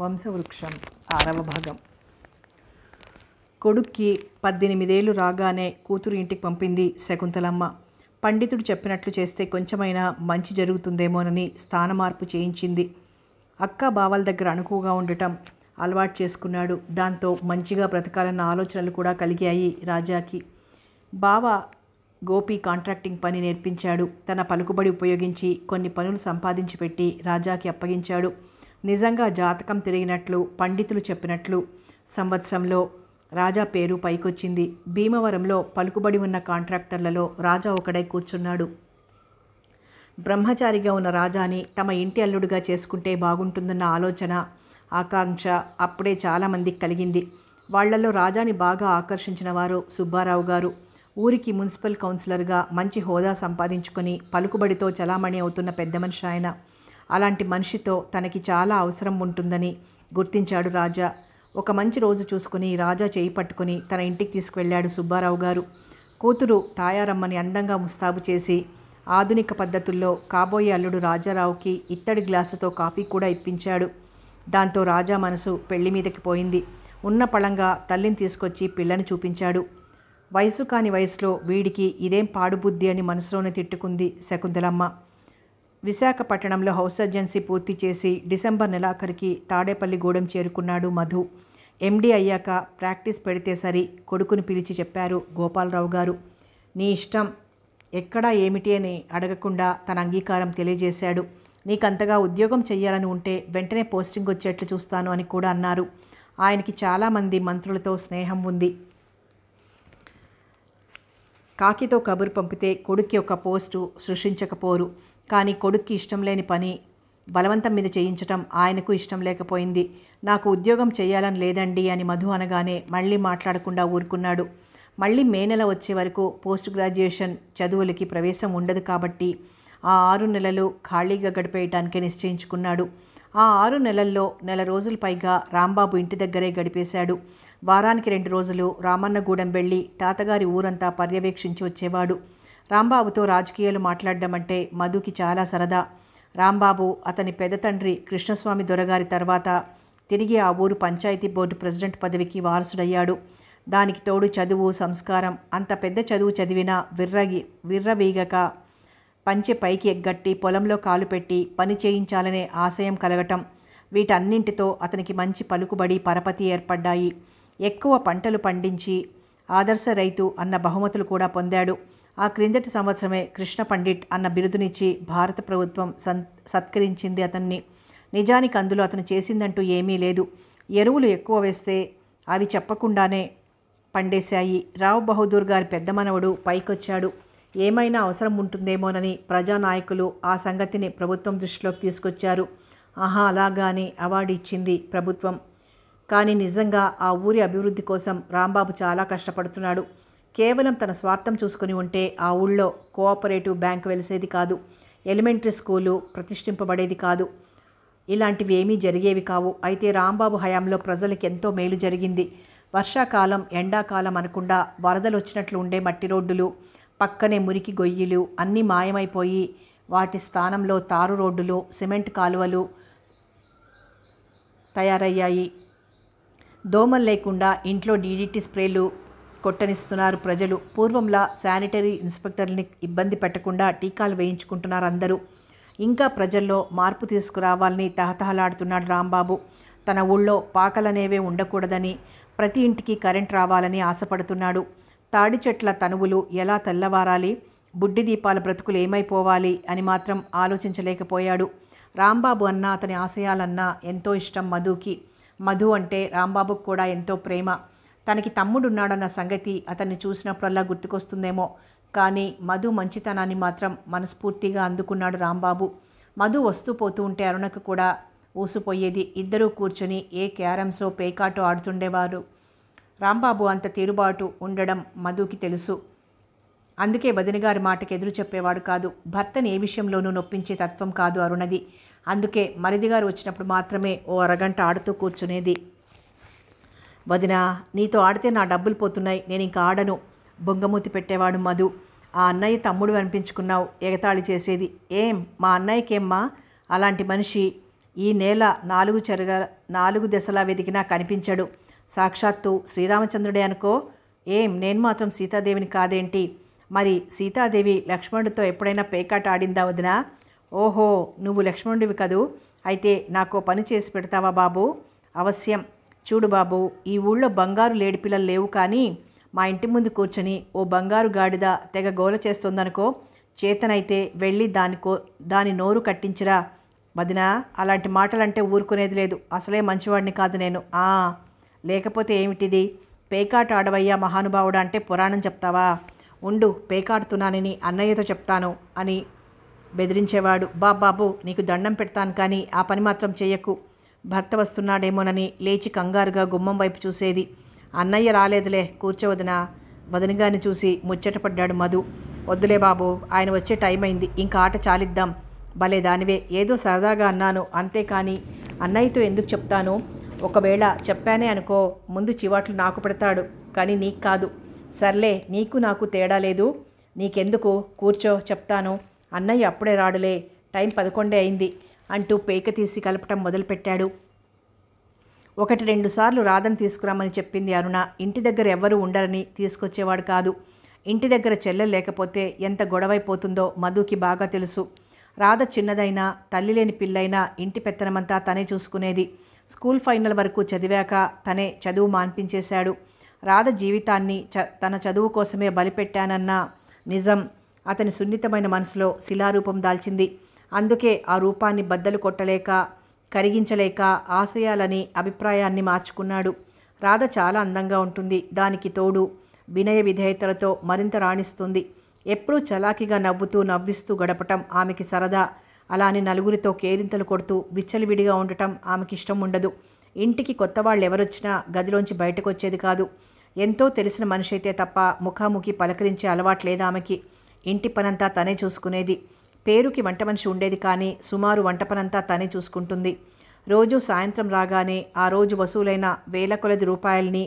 వంశవృక్షం ఆరవ భాగం కొడుక్కి పద్దెనిమిదేళ్ళు రాగానే కూతురు ఇంటికి పంపింది శకుంతలమ్మ పండితుడు చెప్పినట్లు చేస్తే కొంచెమైనా మంచి జరుగుతుందేమోనని స్థానమార్పు చేయించింది అక్క బావల దగ్గర అనుకువగా ఉండటం అలవాటు చేసుకున్నాడు దాంతో మంచిగా బ్రతకాలన్న ఆలోచనలు కూడా కలిగాయి రాజాకి బావ గోపి కాంట్రాక్టింగ్ పని నేర్పించాడు తన పలుకుబడి ఉపయోగించి కొన్ని పనులు సంపాదించి పెట్టి రాజాకి అప్పగించాడు నిజంగా జాతకం తిరిగినట్లు పండితులు చెప్పినట్లు సంవత్సరంలో రాజా పేరు పైకొచ్చింది భీమవరంలో పలుకుబడి ఉన్న కాంట్రాక్టర్లలో రాజా ఒకడై కూర్చున్నాడు బ్రహ్మచారిగా ఉన్న రాజాని తమ ఇంటి అల్లుడుగా చేసుకుంటే బాగుంటుందన్న ఆలోచన ఆకాంక్ష అప్పుడే చాలామందికి కలిగింది వాళ్లలో రాజాని బాగా ఆకర్షించిన వారు సుబ్బారావు గారు ఊరికి మున్సిపల్ కౌన్సిలర్గా మంచి హోదా సంపాదించుకొని పలుకుబడితో చలామణి అవుతున్న పెద్ద మనిషి ఆయన అలాంటి మనిషితో తనకి చాలా అవసరం ఉంటుందని గుర్తించాడు రాజా ఒక మంచి రోజు చూసుకుని రాజా చేయి పట్టుకుని తన ఇంటికి తీసుకువెళ్ళాడు సుబ్బారావు గారు కూతురు తాయారమ్మని అందంగా ముస్తాబు చేసి ఆధునిక పద్ధతుల్లో కాబోయే అల్లుడు రాజారావుకి ఇత్తడి గ్లాసుతో కాఫీ కూడా ఇప్పించాడు దాంతో రాజా మనసు పెళ్లి మీదకి పోయింది ఉన్న పళంగా తల్లిని తీసుకొచ్చి పిల్లని చూపించాడు వయసు కాని వయసులో వీడికి ఇదేం పాడుబుద్ధి అని మనసులోనే తిట్టుకుంది శకుంతలమ్మ విశాఖపట్టణంలో హౌస్ సర్జెన్సీ పూర్తి చేసి డిసెంబర్ నెలాఖరికి తాడేపల్లిగూడెం చేరుకున్నాడు మధు ఎండీ అయ్యాక ప్రాక్టీస్ పెడితే సరి కొడుకుని పిలిచి చెప్పారు గోపాలరావు గారు నీ ఇష్టం ఎక్కడా ఏమిటి అని అడగకుండా తన అంగీకారం తెలియజేశాడు నీకంతగా ఉద్యోగం చేయాలని ఉంటే వెంటనే పోస్టింగ్ వచ్చేట్లు చూస్తాను అని కూడా అన్నారు ఆయనకి చాలామంది మంత్రులతో స్నేహం ఉంది కాకితో కబురు పంపితే కొడుక్కి ఒక పోస్టు సృష్టించకపోరు కానీ కొడుక్కి ఇష్టం లేని పని బలవంతం మీద చేయించటం ఆయనకు ఇష్టం లేకపోయింది నాకు ఉద్యోగం చేయాలని లేదండి అని మధు అనగానే మళ్ళీ మాట్లాడకుండా ఊరుకున్నాడు మళ్ళీ మే నెల వచ్చే వరకు పోస్ట్ గ్రాడ్యుయేషన్ చదువులకి ప్రవేశం ఉండదు కాబట్టి ఆ ఆరు నెలలు ఖాళీగా గడిపేయటానికే నిశ్చయించుకున్నాడు ఆ ఆరు నెలల్లో నెల రోజుల పైగా రాంబాబు ఇంటి దగ్గరే గడిపేశాడు వారానికి రెండు రోజులు రామన్నగూడెం వెళ్ళి తాతగారి ఊరంతా పర్యవేక్షించి వచ్చేవాడు రాంబాబుతో రాజకీయాలు మాట్లాడడం అంటే మధుకి చాలా సరదా రాంబాబు అతని పెద్ద తండ్రి కృష్ణస్వామి దొరగారి తర్వాత తిరిగి ఆ ఊరు పంచాయతీ బోర్డు ప్రెసిడెంట్ పదవికి వారసుడయ్యాడు దానికి తోడు చదువు సంస్కారం అంత పెద్ద చదువు చదివినా విర్రగి విర్రవీగక పంచె పైకి ఎగ్గట్టి పొలంలో కాలు పెట్టి పని చేయించాలనే ఆశయం కలగటం వీటన్నింటితో అతనికి మంచి పలుకుబడి పరపతి ఏర్పడ్డాయి ఎక్కువ పంటలు పండించి ఆదర్శ రైతు అన్న బహుమతులు కూడా పొందాడు ఆ క్రిందటి సంవత్సరమే కృష్ణ పండిట్ అన్న బిరుదునిచ్చి భారత ప్రభుత్వం సత్కరించింది అతన్ని నిజానికి అందులో అతను చేసిందంటూ ఏమీ లేదు ఎరువులు ఎక్కువ వేస్తే అవి చెప్పకుండానే పండేశాయి రావ్ బహదూర్ గారి పెద్ద మనవడు పైకొచ్చాడు ఏమైనా అవసరం ఉంటుందేమోనని ప్రజానాయకులు ఆ సంగతిని ప్రభుత్వం దృష్టిలోకి తీసుకొచ్చారు ఆహా అలాగానే అవార్డు ఇచ్చింది ప్రభుత్వం కానీ నిజంగా ఆ ఊరి అభివృద్ధి కోసం రాంబాబు చాలా కష్టపడుతున్నాడు కేవలం తన స్వార్థం చూసుకుని ఉంటే ఆ ఊళ్ళో కోఆపరేటివ్ బ్యాంక్ వెలిసేది కాదు ఎలిమెంటరీ స్కూలు ప్రతిష్ఠింపబడేది కాదు ఇలాంటివి ఏమీ జరిగేవి కావు అయితే రాంబాబు హయాంలో ప్రజలకు ఎంతో మేలు జరిగింది వర్షాకాలం ఎండాకాలం అనకుండా వరదలు వచ్చినట్లు ఉండే మట్టి రోడ్డులు పక్కనే మురికి గొయ్యిలు అన్నీ మాయమైపోయి వాటి స్థానంలో తారు రోడ్డులు సిమెంట్ కాలువలు తయారయ్యాయి దోమలు లేకుండా ఇంట్లో డీడీటీ స్ప్రేలు కొట్టనిస్తున్నారు ప్రజలు పూర్వంలా శానిటరీ ఇన్స్పెక్టర్ని ఇబ్బంది పెట్టకుండా టీకాలు వేయించుకుంటున్నారు అందరూ ఇంకా ప్రజల్లో మార్పు తీసుకురావాలని తహతహలాడుతున్నాడు రాంబాబు తన ఊళ్ళో పాకలనేవే ఉండకూడదని ప్రతి ఇంటికి కరెంట్ రావాలని ఆశపడుతున్నాడు తాడి చెట్ల తనువులు ఎలా తెల్లవారాలి బుడ్డి దీపాల బ్రతుకులు ఏమైపోవాలి అని మాత్రం ఆలోచించలేకపోయాడు రాంబాబు అన్న అతని ఆశయాలన్నా ఎంతో ఇష్టం మధుకి మధు అంటే రాంబాబుకు కూడా ఎంతో ప్రేమ తనకి తమ్ముడున్నాడన్న సంగతి అతన్ని చూసినప్పుడల్లా గుర్తుకొస్తుందేమో కానీ మధు మంచితనాన్ని మాత్రం మనస్ఫూర్తిగా అందుకున్నాడు రాంబాబు మధు వస్తూ పోతూ ఉంటే అరుణకు కూడా ఊసిపోయేది ఇద్దరూ కూర్చొని ఏ క్యారమ్సో పేకాటో ఆడుతుండేవారు రాంబాబు అంత తీరుబాటు ఉండడం మధుకి తెలుసు అందుకే వదినగారి మాటకు ఎదురు చెప్పేవాడు కాదు భర్తని ఏ విషయంలోనూ నొప్పించే తత్వం కాదు అరుణది అందుకే మరిదిగారు వచ్చినప్పుడు మాత్రమే ఓ అరగంట ఆడుతూ కూర్చునేది వదిన నీతో ఆడితే నా డబ్బులు పోతున్నాయి నేను ఇంకా ఆడను బొంగమూతి పెట్టేవాడు మధు ఆ అన్నయ్య తమ్ముడు అనిపించుకున్నావు ఎగతాళి చేసేది ఏం మా అన్నయ్యకేమ్మా అలాంటి మనిషి ఈ నేల నాలుగు చెరగ నాలుగు దశలా వెతికినా కనిపించడు సాక్షాత్తు శ్రీరామచంద్రుడే అనుకో ఏం నేను మాత్రం సీతాదేవిని కాదేంటి మరి సీతాదేవి లక్ష్మణుడితో ఎప్పుడైనా పేకాట ఆడిందా వదిన ఓహో నువ్వు లక్ష్మణుడివి కదూ అయితే నాకో పని చేసి పెడతావా బాబు అవశ్యం చూడు బాబు ఈ ఊళ్ళో బంగారు లేడి పిల్లలు లేవు కానీ మా ఇంటి ముందు కూర్చొని ఓ బంగారు గాడిద తెగ గోల చేస్తోందనుకో చేతనైతే వెళ్ళి దానికో దాని నోరు కట్టించిరా వదినా అలాంటి మాటలంటే ఊరుకునేది లేదు అసలే మంచివాడిని కాదు నేను ఆ లేకపోతే ఏమిటిది పేకాట ఆడవయ్యా మహానుభావుడు అంటే పురాణం చెప్తావా ఉండు పేకాడుతున్నానని అన్నయ్యతో చెప్తాను అని బెదిరించేవాడు బాబాబు నీకు దండం పెడతాను కానీ ఆ పని మాత్రం చేయకు భర్త వస్తున్నాడేమోనని లేచి కంగారుగా గుమ్మం వైపు చూసేది అన్నయ్య రాలేదులే కూర్చోవదిన వదనగాని చూసి ముచ్చటపడ్డాడు మధు వద్దులే బాబు ఆయన వచ్చే టైం అయింది ఇంకా ఆట చాలిద్దాం భలే దానివే ఏదో సరదాగా అన్నాను అంతేకాని అన్నయ్యతో ఎందుకు చెప్తాను ఒకవేళ చెప్పానే అనుకో ముందు చివాట్లు నాకు పెడతాడు కానీ నీకు కాదు సర్లే నీకు నాకు తేడా లేదు నీకెందుకు కూర్చో చెప్తాను అన్నయ్య అప్పుడే రాడులే టైం పదకొండే అయింది అంటూ పేక తీసి కలపటం మొదలుపెట్టాడు ఒకటి రెండు సార్లు రాధను తీసుకురామని చెప్పింది అరుణ ఇంటి దగ్గర ఎవ్వరూ ఉండరని తీసుకొచ్చేవాడు కాదు ఇంటి దగ్గర చెల్లెలు లేకపోతే ఎంత గొడవైపోతుందో మధుకి బాగా తెలుసు రాధ చిన్నదైనా తల్లి లేని పిల్లైనా ఇంటి పెత్తనమంతా తనే చూసుకునేది స్కూల్ ఫైనల్ వరకు చదివాక తనే చదువు మాన్పించేశాడు రాధ జీవితాన్ని చ తన చదువు కోసమే బలిపెట్టానన్న నిజం అతని సున్నితమైన మనసులో శిలారూపం దాల్చింది అందుకే ఆ రూపాన్ని బద్దలు కొట్టలేక కరిగించలేక ఆశయాలని అభిప్రాయాన్ని మార్చుకున్నాడు రాధ చాలా అందంగా ఉంటుంది దానికి తోడు వినయ విధేయతలతో మరింత రాణిస్తుంది ఎప్పుడూ చలాకిగా నవ్వుతూ నవ్విస్తూ గడపటం ఆమెకి సరదా అలానే నలుగురితో కేరింతలు కొడుతూ విచ్చలివిడిగా ఉండటం ఆమెకి ఇష్టం ఉండదు ఇంటికి కొత్త వాళ్ళు ఎవరొచ్చినా గదిలోంచి బయటకు వచ్చేది కాదు ఎంతో తెలిసిన మనిషి అయితే తప్ప ముఖాముఖి పలకరించే అలవాట్లేదు ఆమెకి ఇంటి పనంతా తనే చూసుకునేది పేరుకి వంట మనిషి ఉండేది కానీ సుమారు వంటపనంతా తనే చూసుకుంటుంది రోజు సాయంత్రం రాగానే ఆ రోజు వసూలైన వేల కొలది రూపాయల్ని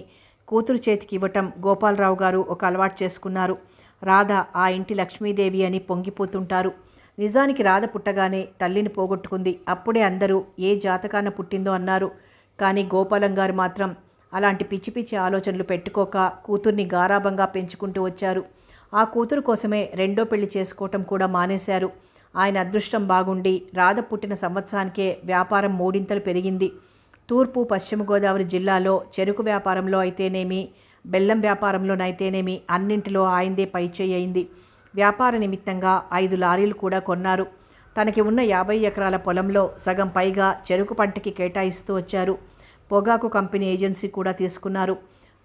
కూతురు చేతికి ఇవ్వటం గోపాలరావు గారు ఒక అలవాటు చేసుకున్నారు రాధ ఆ ఇంటి లక్ష్మీదేవి అని పొంగిపోతుంటారు నిజానికి రాధ పుట్టగానే తల్లిని పోగొట్టుకుంది అప్పుడే అందరూ ఏ జాతకాన పుట్టిందో అన్నారు కానీ గోపాలం గారు మాత్రం అలాంటి పిచ్చి పిచ్చి ఆలోచనలు పెట్టుకోక కూతుర్ని గారాభంగా పెంచుకుంటూ వచ్చారు ఆ కూతురు కోసమే రెండో పెళ్లి చేసుకోవటం కూడా మానేశారు ఆయన అదృష్టం బాగుండి రాధ పుట్టిన సంవత్సరానికే వ్యాపారం మూడింతలు పెరిగింది తూర్పు పశ్చిమ గోదావరి జిల్లాలో చెరుకు వ్యాపారంలో అయితేనేమి బెల్లం వ్యాపారంలోనైతేనేమి అన్నింటిలో ఆయందే పైచేయి అయింది వ్యాపార నిమిత్తంగా ఐదు లారీలు కూడా కొన్నారు తనకి ఉన్న యాభై ఎకరాల పొలంలో సగం పైగా చెరుకు పంటకి కేటాయిస్తూ వచ్చారు పొగాకు కంపెనీ ఏజెన్సీ కూడా తీసుకున్నారు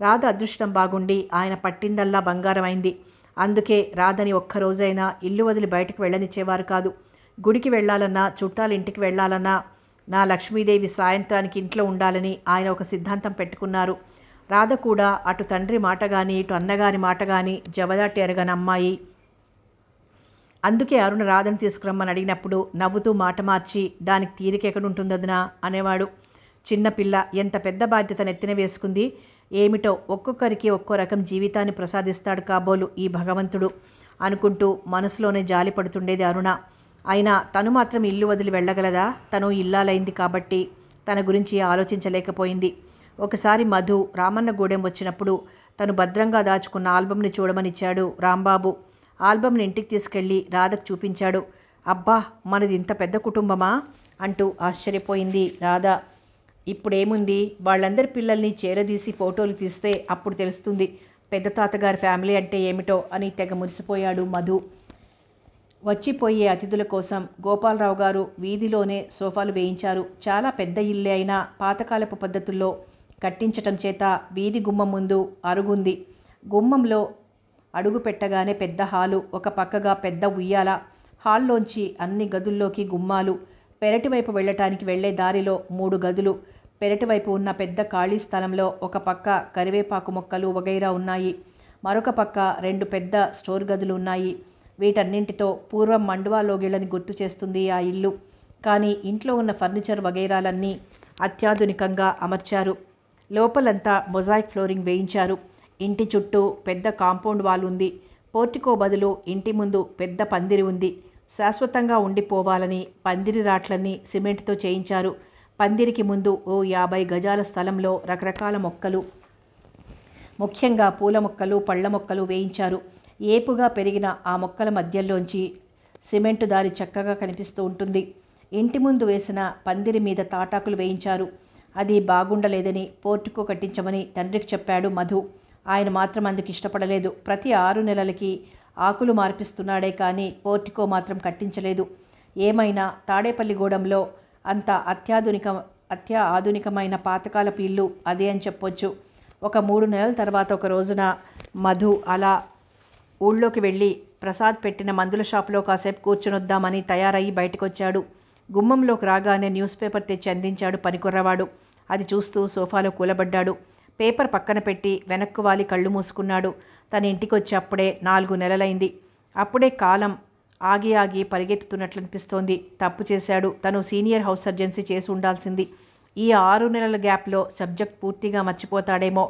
రాధ అదృష్టం బాగుండి ఆయన పట్టిందల్లా బంగారం అయింది అందుకే రాధని ఒక్కరోజైనా ఇల్లు వదిలి బయటకు వెళ్ళనిచ్చేవారు కాదు గుడికి వెళ్ళాలన్నా చుట్టాలింటికి వెళ్ళాలన్నా నా లక్ష్మీదేవి సాయంత్రానికి ఇంట్లో ఉండాలని ఆయన ఒక సిద్ధాంతం పెట్టుకున్నారు రాధ కూడా అటు తండ్రి మాట కానీ ఇటు అన్నగారి మాట కానీ జవదాటి ఎరగని అమ్మాయి అందుకే అరుణ రాధను తీసుకురమ్మని అడిగినప్పుడు నవ్వుతూ మాట మార్చి దానికి తీరిక ఎక్కడుంటుందదునా అనేవాడు చిన్నపిల్ల ఎంత పెద్ద బాధ్యత నెత్తిన వేసుకుంది ఏమిటో ఒక్కొక్కరికి ఒక్కో రకం జీవితాన్ని ప్రసాదిస్తాడు కాబోలు ఈ భగవంతుడు అనుకుంటూ మనసులోనే జాలి పడుతుండేది అరుణ అయినా తను మాత్రం ఇల్లు వదిలి వెళ్ళగలదా తను ఇల్లాలైంది కాబట్టి తన గురించి ఆలోచించలేకపోయింది ఒకసారి మధు రామన్నగూడెం వచ్చినప్పుడు తను భద్రంగా దాచుకున్న ఆల్బమ్ని చూడమనిచ్చాడు రాంబాబు ఆల్బమ్ని ఇంటికి తీసుకెళ్ళి రాధకు చూపించాడు అబ్బా మనది ఇంత పెద్ద కుటుంబమా అంటూ ఆశ్చర్యపోయింది రాధ ఇప్పుడేముంది వాళ్ళందరి పిల్లల్ని చేరదీసి ఫోటోలు తీస్తే అప్పుడు తెలుస్తుంది పెద్ద తాతగారి ఫ్యామిలీ అంటే ఏమిటో అని తెగ మురిసిపోయాడు మధు వచ్చిపోయే అతిథుల కోసం గోపాలరావు గారు వీధిలోనే సోఫాలు వేయించారు చాలా పెద్ద ఇల్లే అయినా పాతకాలపు పద్ధతుల్లో కట్టించటం చేత వీధి గుమ్మం ముందు అరుగుంది గుమ్మంలో అడుగు పెట్టగానే పెద్ద హాలు ఒక పక్కగా పెద్ద ఉయ్యాల హాల్లోంచి అన్ని గదుల్లోకి గుమ్మాలు పెరటి వైపు వెళ్ళటానికి వెళ్లే దారిలో మూడు గదులు పెరటి వైపు ఉన్న పెద్ద ఖాళీ స్థలంలో ఒక పక్క కరివేపాకు మొక్కలు వగైరా ఉన్నాయి మరొక పక్క రెండు పెద్ద స్టోర్ గదులు ఉన్నాయి వీటన్నింటితో పూర్వం మండువాలోగిళ్ళని గుర్తు చేస్తుంది ఆ ఇల్లు కానీ ఇంట్లో ఉన్న ఫర్నిచర్ వగైరాలన్నీ అత్యాధునికంగా అమర్చారు లోపలంతా మొజాయిక్ ఫ్లోరింగ్ వేయించారు ఇంటి చుట్టూ పెద్ద కాంపౌండ్ వాల్ ఉంది పోర్టికో బదులు ఇంటి ముందు పెద్ద పందిరి ఉంది శాశ్వతంగా ఉండిపోవాలని పందిరి రాట్లన్నీ సిమెంట్తో చేయించారు పందిరికి ముందు ఓ యాభై గజాల స్థలంలో రకరకాల మొక్కలు ముఖ్యంగా పూల మొక్కలు పళ్ళ మొక్కలు వేయించారు ఏపుగా పెరిగిన ఆ మొక్కల మధ్యలోంచి సిమెంటు దారి చక్కగా కనిపిస్తూ ఉంటుంది ఇంటి ముందు వేసిన పందిరి మీద తాటాకులు వేయించారు అది బాగుండలేదని పోర్టుకు కట్టించమని తండ్రికి చెప్పాడు మధు ఆయన మాత్రం అందుకు ఇష్టపడలేదు ప్రతి ఆరు నెలలకి ఆకులు మార్పిస్తున్నాడే కానీ పోర్టికో మాత్రం కట్టించలేదు ఏమైనా తాడేపల్లిగూడెంలో అంత అత్యాధునిక అత్య ఆధునికమైన పాతకాల పీళ్ళు అదే అని చెప్పొచ్చు ఒక మూడు నెలల తర్వాత ఒక రోజున మధు అలా ఊళ్ళోకి వెళ్ళి ప్రసాద్ పెట్టిన మందుల షాపులో కాసేపు కూర్చునొద్దామని తయారయ్యి బయటకొచ్చాడు గుమ్మంలోకి రాగానే న్యూస్ పేపర్ తెచ్చి అందించాడు పనికుర్రవాడు అది చూస్తూ సోఫాలో కూలబడ్డాడు పేపర్ పక్కన పెట్టి వెనక్కు వాలి కళ్ళు మూసుకున్నాడు తన ఇంటికి వచ్చి అప్పుడే నాలుగు నెలలైంది అప్పుడే కాలం ఆగి ఆగి పరిగెత్తుతున్నట్లు అనిపిస్తోంది తప్పు చేశాడు తను సీనియర్ హౌస్ సర్జెన్సీ చేసి ఉండాల్సింది ఈ ఆరు నెలల గ్యాప్లో సబ్జెక్ట్ పూర్తిగా మర్చిపోతాడేమో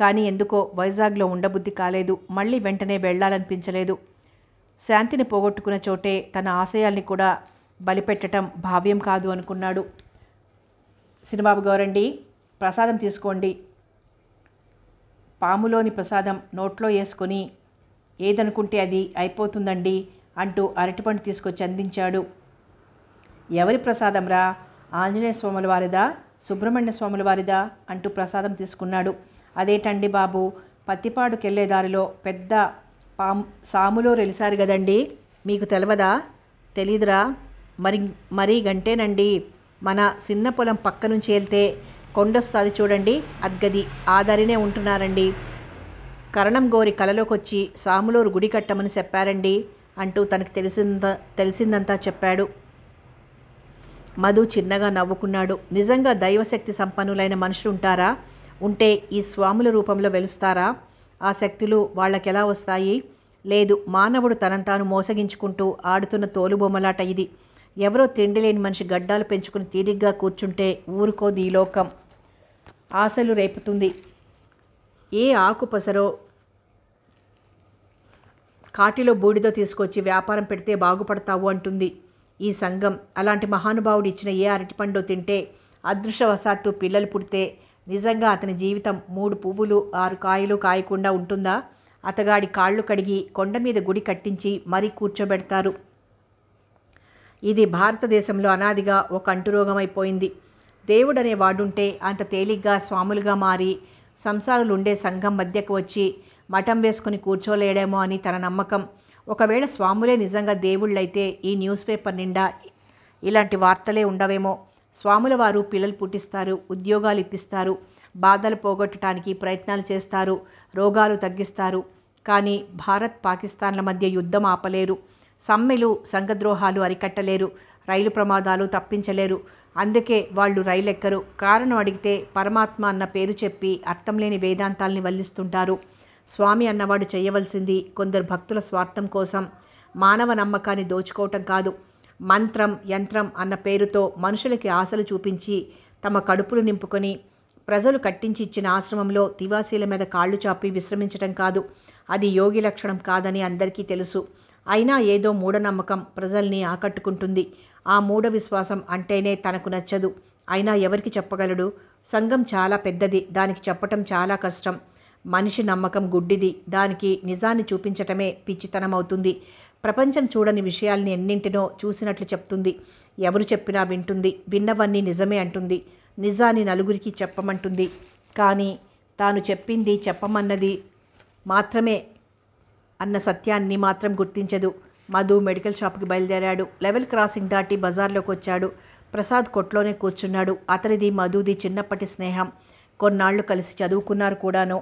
కానీ ఎందుకో వైజాగ్లో ఉండబుద్ధి కాలేదు మళ్ళీ వెంటనే వెళ్ళాలనిపించలేదు శాంతిని పోగొట్టుకున్న చోటే తన ఆశయాల్ని కూడా బలిపెట్టడం భావ్యం కాదు అనుకున్నాడు సినిమాబు గారండి ప్రసాదం తీసుకోండి పాములోని ప్రసాదం నోట్లో వేసుకొని ఏదనుకుంటే అది అయిపోతుందండి అంటూ అరటిపండు తీసుకొచ్చి అందించాడు ఎవరి ప్రసాదంరా ఆంజనేయ స్వాముల వారిదా సుబ్రహ్మణ్య స్వాముల వారిదా అంటూ ప్రసాదం తీసుకున్నాడు అదేటండి బాబు పత్తిపాడుకెళ్ళే దారిలో పెద్ద పాము సాములో రెలిసారు కదండి మీకు తెలవదా తెలీదురా మరి మరీ గంటేనండి మన సిన్న పొలం పక్క నుంచి వెళ్తే కొండొస్తుంది చూడండి అద్గది ఆదరినే ఉంటున్నారండి కరణం గోరి కలలోకొచ్చి సాములూరు గుడి కట్టమని చెప్పారండి అంటూ తనకు తెలిసింద తెలిసిందంతా చెప్పాడు మధు చిన్నగా నవ్వుకున్నాడు నిజంగా దైవశక్తి సంపన్నులైన మనుషులు ఉంటారా ఉంటే ఈ స్వాముల రూపంలో వెలుస్తారా ఆ శక్తులు వాళ్ళకెలా వస్తాయి లేదు మానవుడు తనంతాను మోసగించుకుంటూ ఆడుతున్న తోలుబొమ్మలాట ఇది ఎవరో తిండి లేని మనిషి గడ్డాలు పెంచుకుని తీరిగ్గా కూర్చుంటే ఊరుకోదు ఈ లోకం ఆశలు రేపుతుంది ఏ ఆకుపసరో కాటిలో బూడిదో తీసుకొచ్చి వ్యాపారం పెడితే బాగుపడతావు అంటుంది ఈ సంఘం అలాంటి మహానుభావుడు ఇచ్చిన ఏ అరటిపండు తింటే అదృష్టవశాత్తు పిల్లలు పుడితే నిజంగా అతని జీవితం మూడు పువ్వులు ఆరు కాయలు కాయకుండా ఉంటుందా అతగాడి కాళ్ళు కడిగి కొండ మీద గుడి కట్టించి మరీ కూర్చోబెడతారు ఇది భారతదేశంలో అనాదిగా ఒక అంటురోగమైపోయింది దేవుడు వాడుంటే అంత తేలిగ్గా స్వాములుగా మారి సంసారాలు ఉండే సంఘం మధ్యకు వచ్చి మఠం వేసుకుని కూర్చోలేడేమో అని తన నమ్మకం ఒకవేళ స్వాములే నిజంగా దేవుళ్ళైతే ఈ న్యూస్ పేపర్ నిండా ఇలాంటి వార్తలే ఉండవేమో స్వాముల వారు పిల్లలు పుట్టిస్తారు ఉద్యోగాలు ఇప్పిస్తారు బాధలు పోగొట్టడానికి ప్రయత్నాలు చేస్తారు రోగాలు తగ్గిస్తారు కానీ భారత్ పాకిస్తాన్ల మధ్య యుద్ధం ఆపలేరు సమ్మెలు సంఘద్రోహాలు అరికట్టలేరు రైలు ప్రమాదాలు తప్పించలేరు అందుకే వాళ్ళు రైలెక్కరు కారణం అడిగితే పరమాత్మ అన్న పేరు చెప్పి అర్థం లేని వేదాంతాల్ని వల్లిస్తుంటారు స్వామి అన్నవాడు చేయవలసింది కొందరు భక్తుల స్వార్థం కోసం మానవ నమ్మకాన్ని దోచుకోవటం కాదు మంత్రం యంత్రం అన్న పేరుతో మనుషులకి ఆశలు చూపించి తమ కడుపులు నింపుకొని ప్రజలు కట్టించి ఇచ్చిన ఆశ్రమంలో తివాసీల మీద కాళ్ళు చాపి విశ్రమించటం కాదు అది యోగి లక్షణం కాదని అందరికీ తెలుసు అయినా ఏదో మూఢనమ్మకం ప్రజల్ని ఆకట్టుకుంటుంది ఆ మూఢ విశ్వాసం అంటేనే తనకు నచ్చదు అయినా ఎవరికి చెప్పగలడు సంఘం చాలా పెద్దది దానికి చెప్పటం చాలా కష్టం మనిషి నమ్మకం గుడ్డిది దానికి నిజాన్ని చూపించటమే పిచ్చితనం అవుతుంది ప్రపంచం చూడని విషయాల్ని ఎన్నింటినో చూసినట్లు చెప్తుంది ఎవరు చెప్పినా వింటుంది విన్నవన్నీ నిజమే అంటుంది నిజాన్ని నలుగురికి చెప్పమంటుంది కానీ తాను చెప్పింది చెప్పమన్నది మాత్రమే అన్న సత్యాన్ని మాత్రం గుర్తించదు మధు మెడికల్ షాప్కి బయలుదేరాడు లెవెల్ క్రాసింగ్ దాటి బజార్లోకి వచ్చాడు ప్రసాద్ కొట్లోనే కూర్చున్నాడు అతనిది మధుది చిన్నప్పటి స్నేహం కొన్నాళ్ళు కలిసి చదువుకున్నారు కూడాను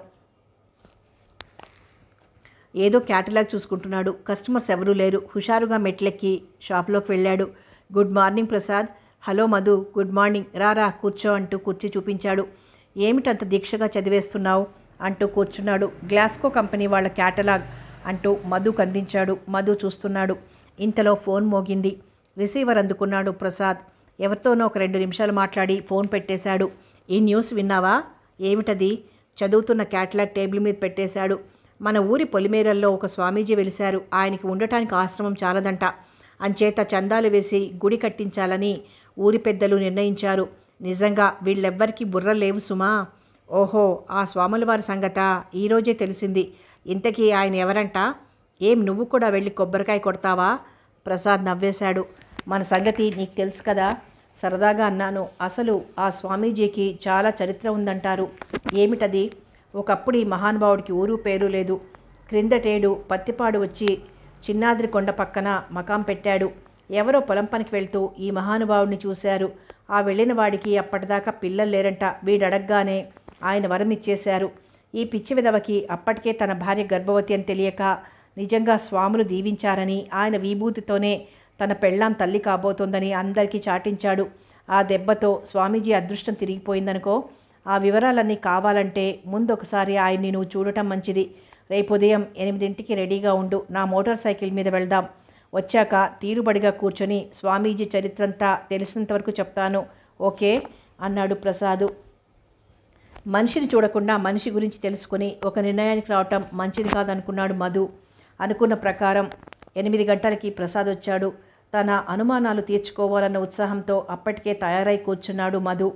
ఏదో క్యాటలాగ్ చూసుకుంటున్నాడు కస్టమర్స్ ఎవరూ లేరు హుషారుగా మెట్లెక్కి షాప్లోకి వెళ్ళాడు good morning Prasad hello Madhu good morning రారా కూర్చో అంటూ కూర్చి చూపించాడు ఏమిటంత దీక్షగా చదివేస్తున్నావు అంటూ కూర్చున్నాడు గ్లాస్కో కంపెనీ వాళ్ళ క్యాటలాగ్ అంటూ మధు కందించాడు మధు చూస్తున్నాడు ఇంతలో ఫోన్ మోగింది రిసీవర్ అందుకున్నాడు ప్రసాద్ ఎవరితోనో ఒక రెండు నిమిషాలు మాట్లాడి ఫోన్ పెట్టేశాడు ఈ న్యూస్ విన్నావా ఏమిటది చదువుతున్న క్యాట్లాగ్ టేబుల్ మీద పెట్టేశాడు మన ఊరి పొలిమేరల్లో ఒక స్వామీజీ వెలిశారు ఆయనకి ఉండటానికి ఆశ్రమం చాలదంట అంచేత చందాలు వేసి గుడి కట్టించాలని ఊరి పెద్దలు నిర్ణయించారు నిజంగా వీళ్ళెవ్వరికీ బుర్ర లేవు సుమా ఓహో ఆ స్వాముల వారి సంగత ఈరోజే తెలిసింది ఇంతకీ ఆయన ఎవరంట ఏం నువ్వు కూడా వెళ్ళి కొబ్బరికాయ కొడతావా ప్రసాద్ నవ్వేశాడు మన సంగతి నీకు తెలుసు కదా సరదాగా అన్నాను అసలు ఆ స్వామీజీకి చాలా చరిత్ర ఉందంటారు ఏమిటది ఒకప్పుడు ఈ మహానుభావుడికి ఊరు పేరు లేదు క్రిందటేడు పత్తిపాడు వచ్చి చిన్నాద్రి కొండ పక్కన మకాం పెట్టాడు ఎవరో పొలం పనికి వెళ్తూ ఈ మహానుభావుడిని చూశారు ఆ వెళ్ళిన వాడికి అప్పటిదాకా పిల్లలు లేరంట వీడడగ్గానే ఆయన వరం ఇచ్చేశారు ఈ పిచ్చి విధవకి అప్పటికే తన భార్య గర్భవతి అని తెలియక నిజంగా స్వాములు దీవించారని ఆయన విభూతితోనే తన పెళ్ళాం తల్లి కాబోతోందని అందరికీ చాటించాడు ఆ దెబ్బతో స్వామీజీ అదృష్టం తిరిగిపోయిందనుకో ఆ వివరాలన్నీ కావాలంటే ముందొకసారి ఆయన్ని నువ్వు చూడటం మంచిది రేపు ఉదయం ఎనిమిదింటికి రెడీగా ఉండు నా మోటార్ సైకిల్ మీద వెళ్దాం వచ్చాక తీరుబడిగా కూర్చొని స్వామీజీ చరిత్రంతా తెలిసినంతవరకు చెప్తాను ఓకే అన్నాడు ప్రసాదు మనిషిని చూడకుండా మనిషి గురించి తెలుసుకుని ఒక నిర్ణయానికి రావటం మంచిది కాదనుకున్నాడు మధు అనుకున్న ప్రకారం ఎనిమిది గంటలకి ప్రసాద్ వచ్చాడు తన అనుమానాలు తీర్చుకోవాలన్న ఉత్సాహంతో అప్పటికే తయారై కూర్చున్నాడు మధు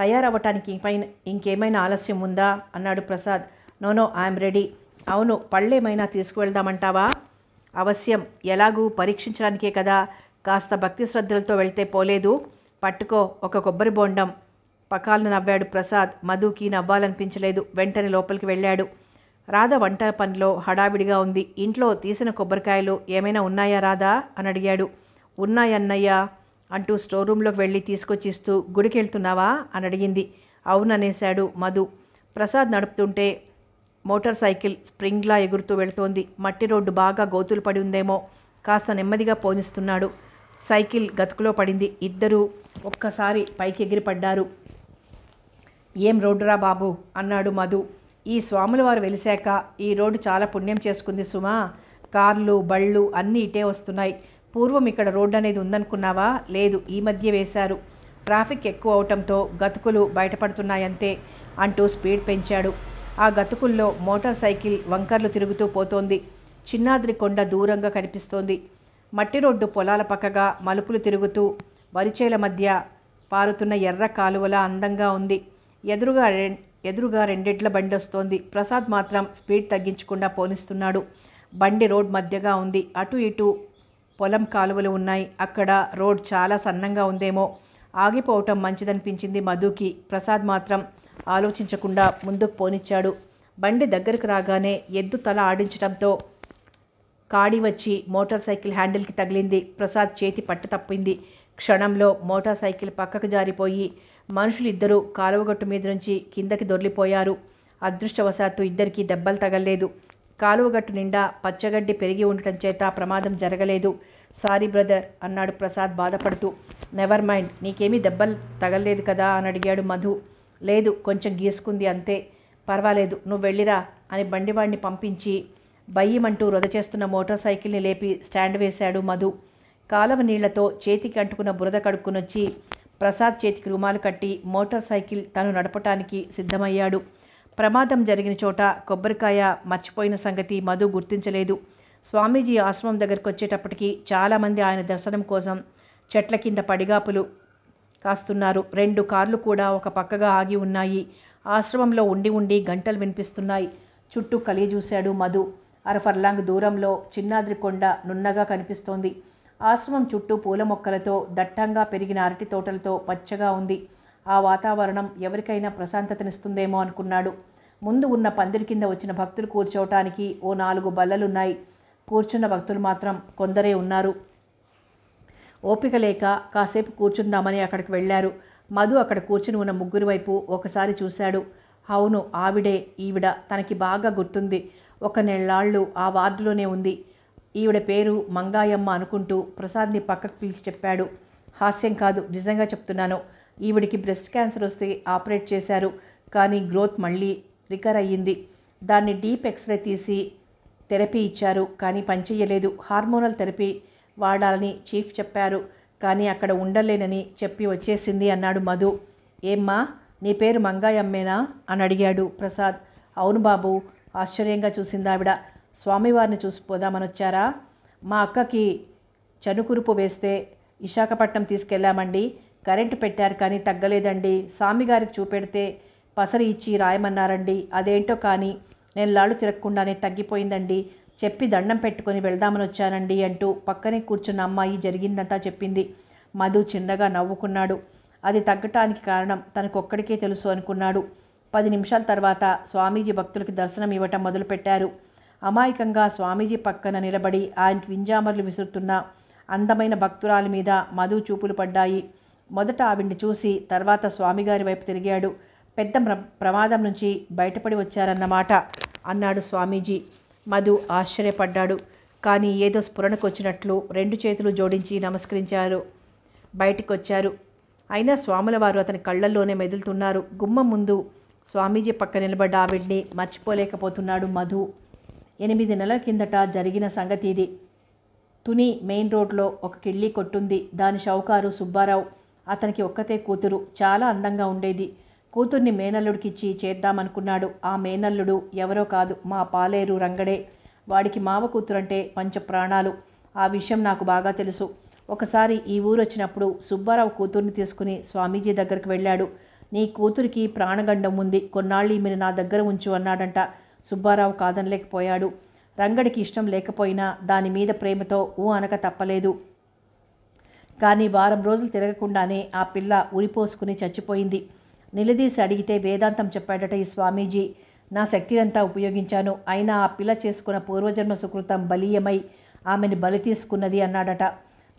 తయారవ్వటానికి పైన ఇంకేమైనా ఆలస్యం ఉందా అన్నాడు ప్రసాద్ నోనో ఐఎమ్ రెడీ అవును పళ్ళేమైనా తీసుకువెళ్దామంటావా అవశ్యం ఎలాగూ పరీక్షించడానికే కదా కాస్త భక్తి శ్రద్ధలతో వెళ్తే పోలేదు పట్టుకో ఒక కొబ్బరి బోండం పకాలను నవ్వాడు ప్రసాద్ మధుకి నవ్వాలనిపించలేదు వెంటనే లోపలికి వెళ్ళాడు రాధ వంట పనిలో హడావిడిగా ఉంది ఇంట్లో తీసిన కొబ్బరికాయలు ఏమైనా ఉన్నాయా రాధా అని అడిగాడు ఉన్నాయన్నయ్య అంటూ స్టోర్ రూమ్లోకి వెళ్ళి తీసుకొచ్చిస్తూ గుడికి వెళ్తున్నావా అని అడిగింది అవుననేశాడు మధు ప్రసాద్ నడుపుతుంటే మోటార్ సైకిల్ స్ప్రింగ్లా ఎగురుతూ వెళుతోంది మట్టి రోడ్డు బాగా గోతులు పడి ఉందేమో కాస్త నెమ్మదిగా పోనిస్తున్నాడు సైకిల్ గతుకులో పడింది ఇద్దరూ ఒక్కసారి పైకి ఎగిరిపడ్డారు ఏం రోడ్డురా బాబు అన్నాడు మధు ఈ స్వాముల వారు వెలిశాక ఈ రోడ్డు చాలా పుణ్యం చేసుకుంది సుమా కార్లు బళ్ళు అన్నీ ఇటే వస్తున్నాయి పూర్వం ఇక్కడ రోడ్డు అనేది ఉందనుకున్నావా లేదు ఈ మధ్య వేశారు ట్రాఫిక్ ఎక్కువ అవటంతో గతుకులు బయటపడుతున్నాయంతే అంటూ స్పీడ్ పెంచాడు ఆ గతుకుల్లో మోటార్ సైకిల్ వంకర్లు తిరుగుతూ పోతోంది చిన్నాద్రి కొండ దూరంగా కనిపిస్తోంది మట్టి రోడ్డు పొలాల పక్కగా మలుపులు తిరుగుతూ వరిచేల మధ్య పారుతున్న ఎర్ర కాలువలా అందంగా ఉంది ఎదురుగా ఎదురుగా రెండెడ్ల బండి వస్తోంది ప్రసాద్ మాత్రం స్పీడ్ తగ్గించకుండా పోనిస్తున్నాడు బండి రోడ్ మధ్యగా ఉంది అటు ఇటు పొలం కాలువలు ఉన్నాయి అక్కడ రోడ్ చాలా సన్నంగా ఉందేమో ఆగిపోవటం మంచిదనిపించింది మధుకి ప్రసాద్ మాత్రం ఆలోచించకుండా ముందుకు పోనిచ్చాడు బండి దగ్గరకు రాగానే ఎద్దు తల ఆడించడంతో కాడి వచ్చి మోటార్ సైకిల్ హ్యాండిల్కి తగిలింది ప్రసాద్ చేతి పట్టు తప్పింది క్షణంలో మోటార్ సైకిల్ పక్కకు జారిపోయి మనుషులిద్దరూ కాలువగట్టు మీద నుంచి కిందకి దొర్లిపోయారు అదృష్టవశాత్తు ఇద్దరికీ దెబ్బలు తగలలేదు కాలువగట్టు నిండా పచ్చగడ్డి పెరిగి ఉండటం చేత ప్రమాదం జరగలేదు సారీ బ్రదర్ అన్నాడు ప్రసాద్ బాధపడుతూ నెవర్ మైండ్ నీకేమీ దెబ్బలు తగలలేదు కదా అని అడిగాడు మధు లేదు కొంచెం గీసుకుంది అంతే పర్వాలేదు నువ్వు వెళ్ళిరా అని బండివాడిని పంపించి బయ్యమంటూ వృధ చేస్తున్న మోటార్ సైకిల్ని లేపి స్టాండ్ వేశాడు మధు కాలువ నీళ్లతో చేతికి అంటుకున్న బురద కడుక్కునొచ్చి ప్రసాద్ చేతికి రుమాలు కట్టి మోటార్ సైకిల్ తను నడపటానికి సిద్ధమయ్యాడు ప్రమాదం జరిగిన చోట కొబ్బరికాయ మర్చిపోయిన సంగతి మధు గుర్తించలేదు స్వామీజీ ఆశ్రమం దగ్గరకు వచ్చేటప్పటికి చాలామంది ఆయన దర్శనం కోసం చెట్ల కింద పడిగాపులు కాస్తున్నారు రెండు కార్లు కూడా ఒక పక్కగా ఆగి ఉన్నాయి ఆశ్రమంలో ఉండి ఉండి గంటలు వినిపిస్తున్నాయి చుట్టూ కలియజూశాడు మధు అరఫర్లాంగ్ దూరంలో చిన్నాద్రి కొండ నున్నగా కనిపిస్తోంది ఆశ్రమం చుట్టూ పూల మొక్కలతో దట్టంగా పెరిగిన అరటి తోటలతో పచ్చగా ఉంది ఆ వాతావరణం ఎవరికైనా ప్రశాంతతనిస్తుందేమో అనుకున్నాడు ముందు ఉన్న పందిరి కింద వచ్చిన భక్తులు కూర్చోవటానికి ఓ నాలుగు బల్లలున్నాయి కూర్చున్న భక్తులు మాత్రం కొందరే ఉన్నారు ఓపిక లేక కాసేపు కూర్చుందామని అక్కడికి వెళ్ళారు మధు అక్కడ కూర్చుని ఉన్న ముగ్గురు వైపు ఒకసారి చూశాడు అవును ఆవిడే ఈవిడ తనకి బాగా గుర్తుంది ఒక నెలాళ్ళు ఆ వార్డులోనే ఉంది ఈవిడ పేరు మంగాయమ్మ అనుకుంటూ ప్రసాద్ని పక్కకు పిలిచి చెప్పాడు హాస్యం కాదు నిజంగా చెప్తున్నాను ఈవిడికి బ్రెస్ట్ క్యాన్సర్ వస్తే ఆపరేట్ చేశారు కానీ గ్రోత్ మళ్ళీ రికర్ అయ్యింది దాన్ని డీప్ ఎక్స్రే తీసి థెరపీ ఇచ్చారు కానీ పనిచేయలేదు హార్మోనల్ థెరపీ వాడాలని చీఫ్ చెప్పారు కానీ అక్కడ ఉండలేనని చెప్పి వచ్చేసింది అన్నాడు మధు ఏమ్మా నీ పేరు మంగాయమ్మేనా అని అడిగాడు ప్రసాద్ అవును బాబు ఆశ్చర్యంగా చూసింది ఆవిడ స్వామివారిని చూసిపోదామని వచ్చారా మా అక్కకి చనుకురుపు వేస్తే విశాఖపట్నం తీసుకెళ్ళామండి కరెంటు పెట్టారు కానీ తగ్గలేదండి స్వామిగారికి చూపెడితే పసరి ఇచ్చి రాయమన్నారండి అదేంటో కానీ నేను లాడు తిరగకుండానే తగ్గిపోయిందండి చెప్పి దండం పెట్టుకొని వెళ్దామని వచ్చానండి అంటూ పక్కనే కూర్చున్న అమ్మాయి జరిగిందంతా చెప్పింది మధు చిన్నగా నవ్వుకున్నాడు అది తగ్గటానికి కారణం తనకొక్కడికే తెలుసు అనుకున్నాడు పది నిమిషాల తర్వాత స్వామీజీ భక్తులకి దర్శనం ఇవ్వటం మొదలుపెట్టారు అమాయకంగా స్వామీజీ పక్కన నిలబడి ఆయనకి వింజామర్లు విసురుతున్న అందమైన భక్తురాల మీద మధు చూపులు పడ్డాయి మొదట ఆవిడ్ని చూసి తర్వాత స్వామిగారి వైపు తిరిగాడు పెద్ద ప్రమాదం నుంచి బయటపడి వచ్చారన్నమాట అన్నాడు స్వామీజీ మధు ఆశ్చర్యపడ్డాడు కానీ ఏదో స్ఫురణకొచ్చినట్లు రెండు చేతులు జోడించి నమస్కరించారు బయటికి వచ్చారు అయినా స్వాముల వారు అతని కళ్ళల్లోనే మెదులుతున్నారు గుమ్మం ముందు స్వామీజీ పక్క నిలబడ్డ ఆవిడ్ని మర్చిపోలేకపోతున్నాడు మధు ఎనిమిది నెలల కిందట జరిగిన సంగతి ఇది తుని మెయిన్ రోడ్లో ఒక కిళ్ళి కొట్టుంది దాని షౌకారు సుబ్బారావు అతనికి ఒక్కతే కూతురు చాలా అందంగా ఉండేది కూతుర్ని మేనల్లుడికిచ్చి చేద్దామనుకున్నాడు ఆ మేనల్లుడు ఎవరో కాదు మా పాలేరు రంగడే వాడికి మావ కూతురంటే పంచ ప్రాణాలు ఆ విషయం నాకు బాగా తెలుసు ఒకసారి ఈ ఊరు వచ్చినప్పుడు సుబ్బారావు కూతుర్ని తీసుకుని స్వామీజీ దగ్గరికి వెళ్ళాడు నీ కూతురికి ప్రాణగండం ఉంది కొన్నాళ్ళు ఈమెను నా దగ్గర ఉంచు అన్నాడంట సుబ్బారావు కాదనలేకపోయాడు రంగడికి ఇష్టం లేకపోయినా దాని మీద ప్రేమతో ఊ అనక తప్పలేదు కానీ వారం రోజులు తిరగకుండానే ఆ పిల్ల ఉరిపోసుకుని చచ్చిపోయింది నిలదీసి అడిగితే వేదాంతం చెప్పాడట ఈ స్వామీజీ నా శక్తినంతా ఉపయోగించాను అయినా ఆ పిల్ల చేసుకున్న పూర్వజన్మ సుకృతం బలీయమై ఆమెని బలి తీసుకున్నది అన్నాడట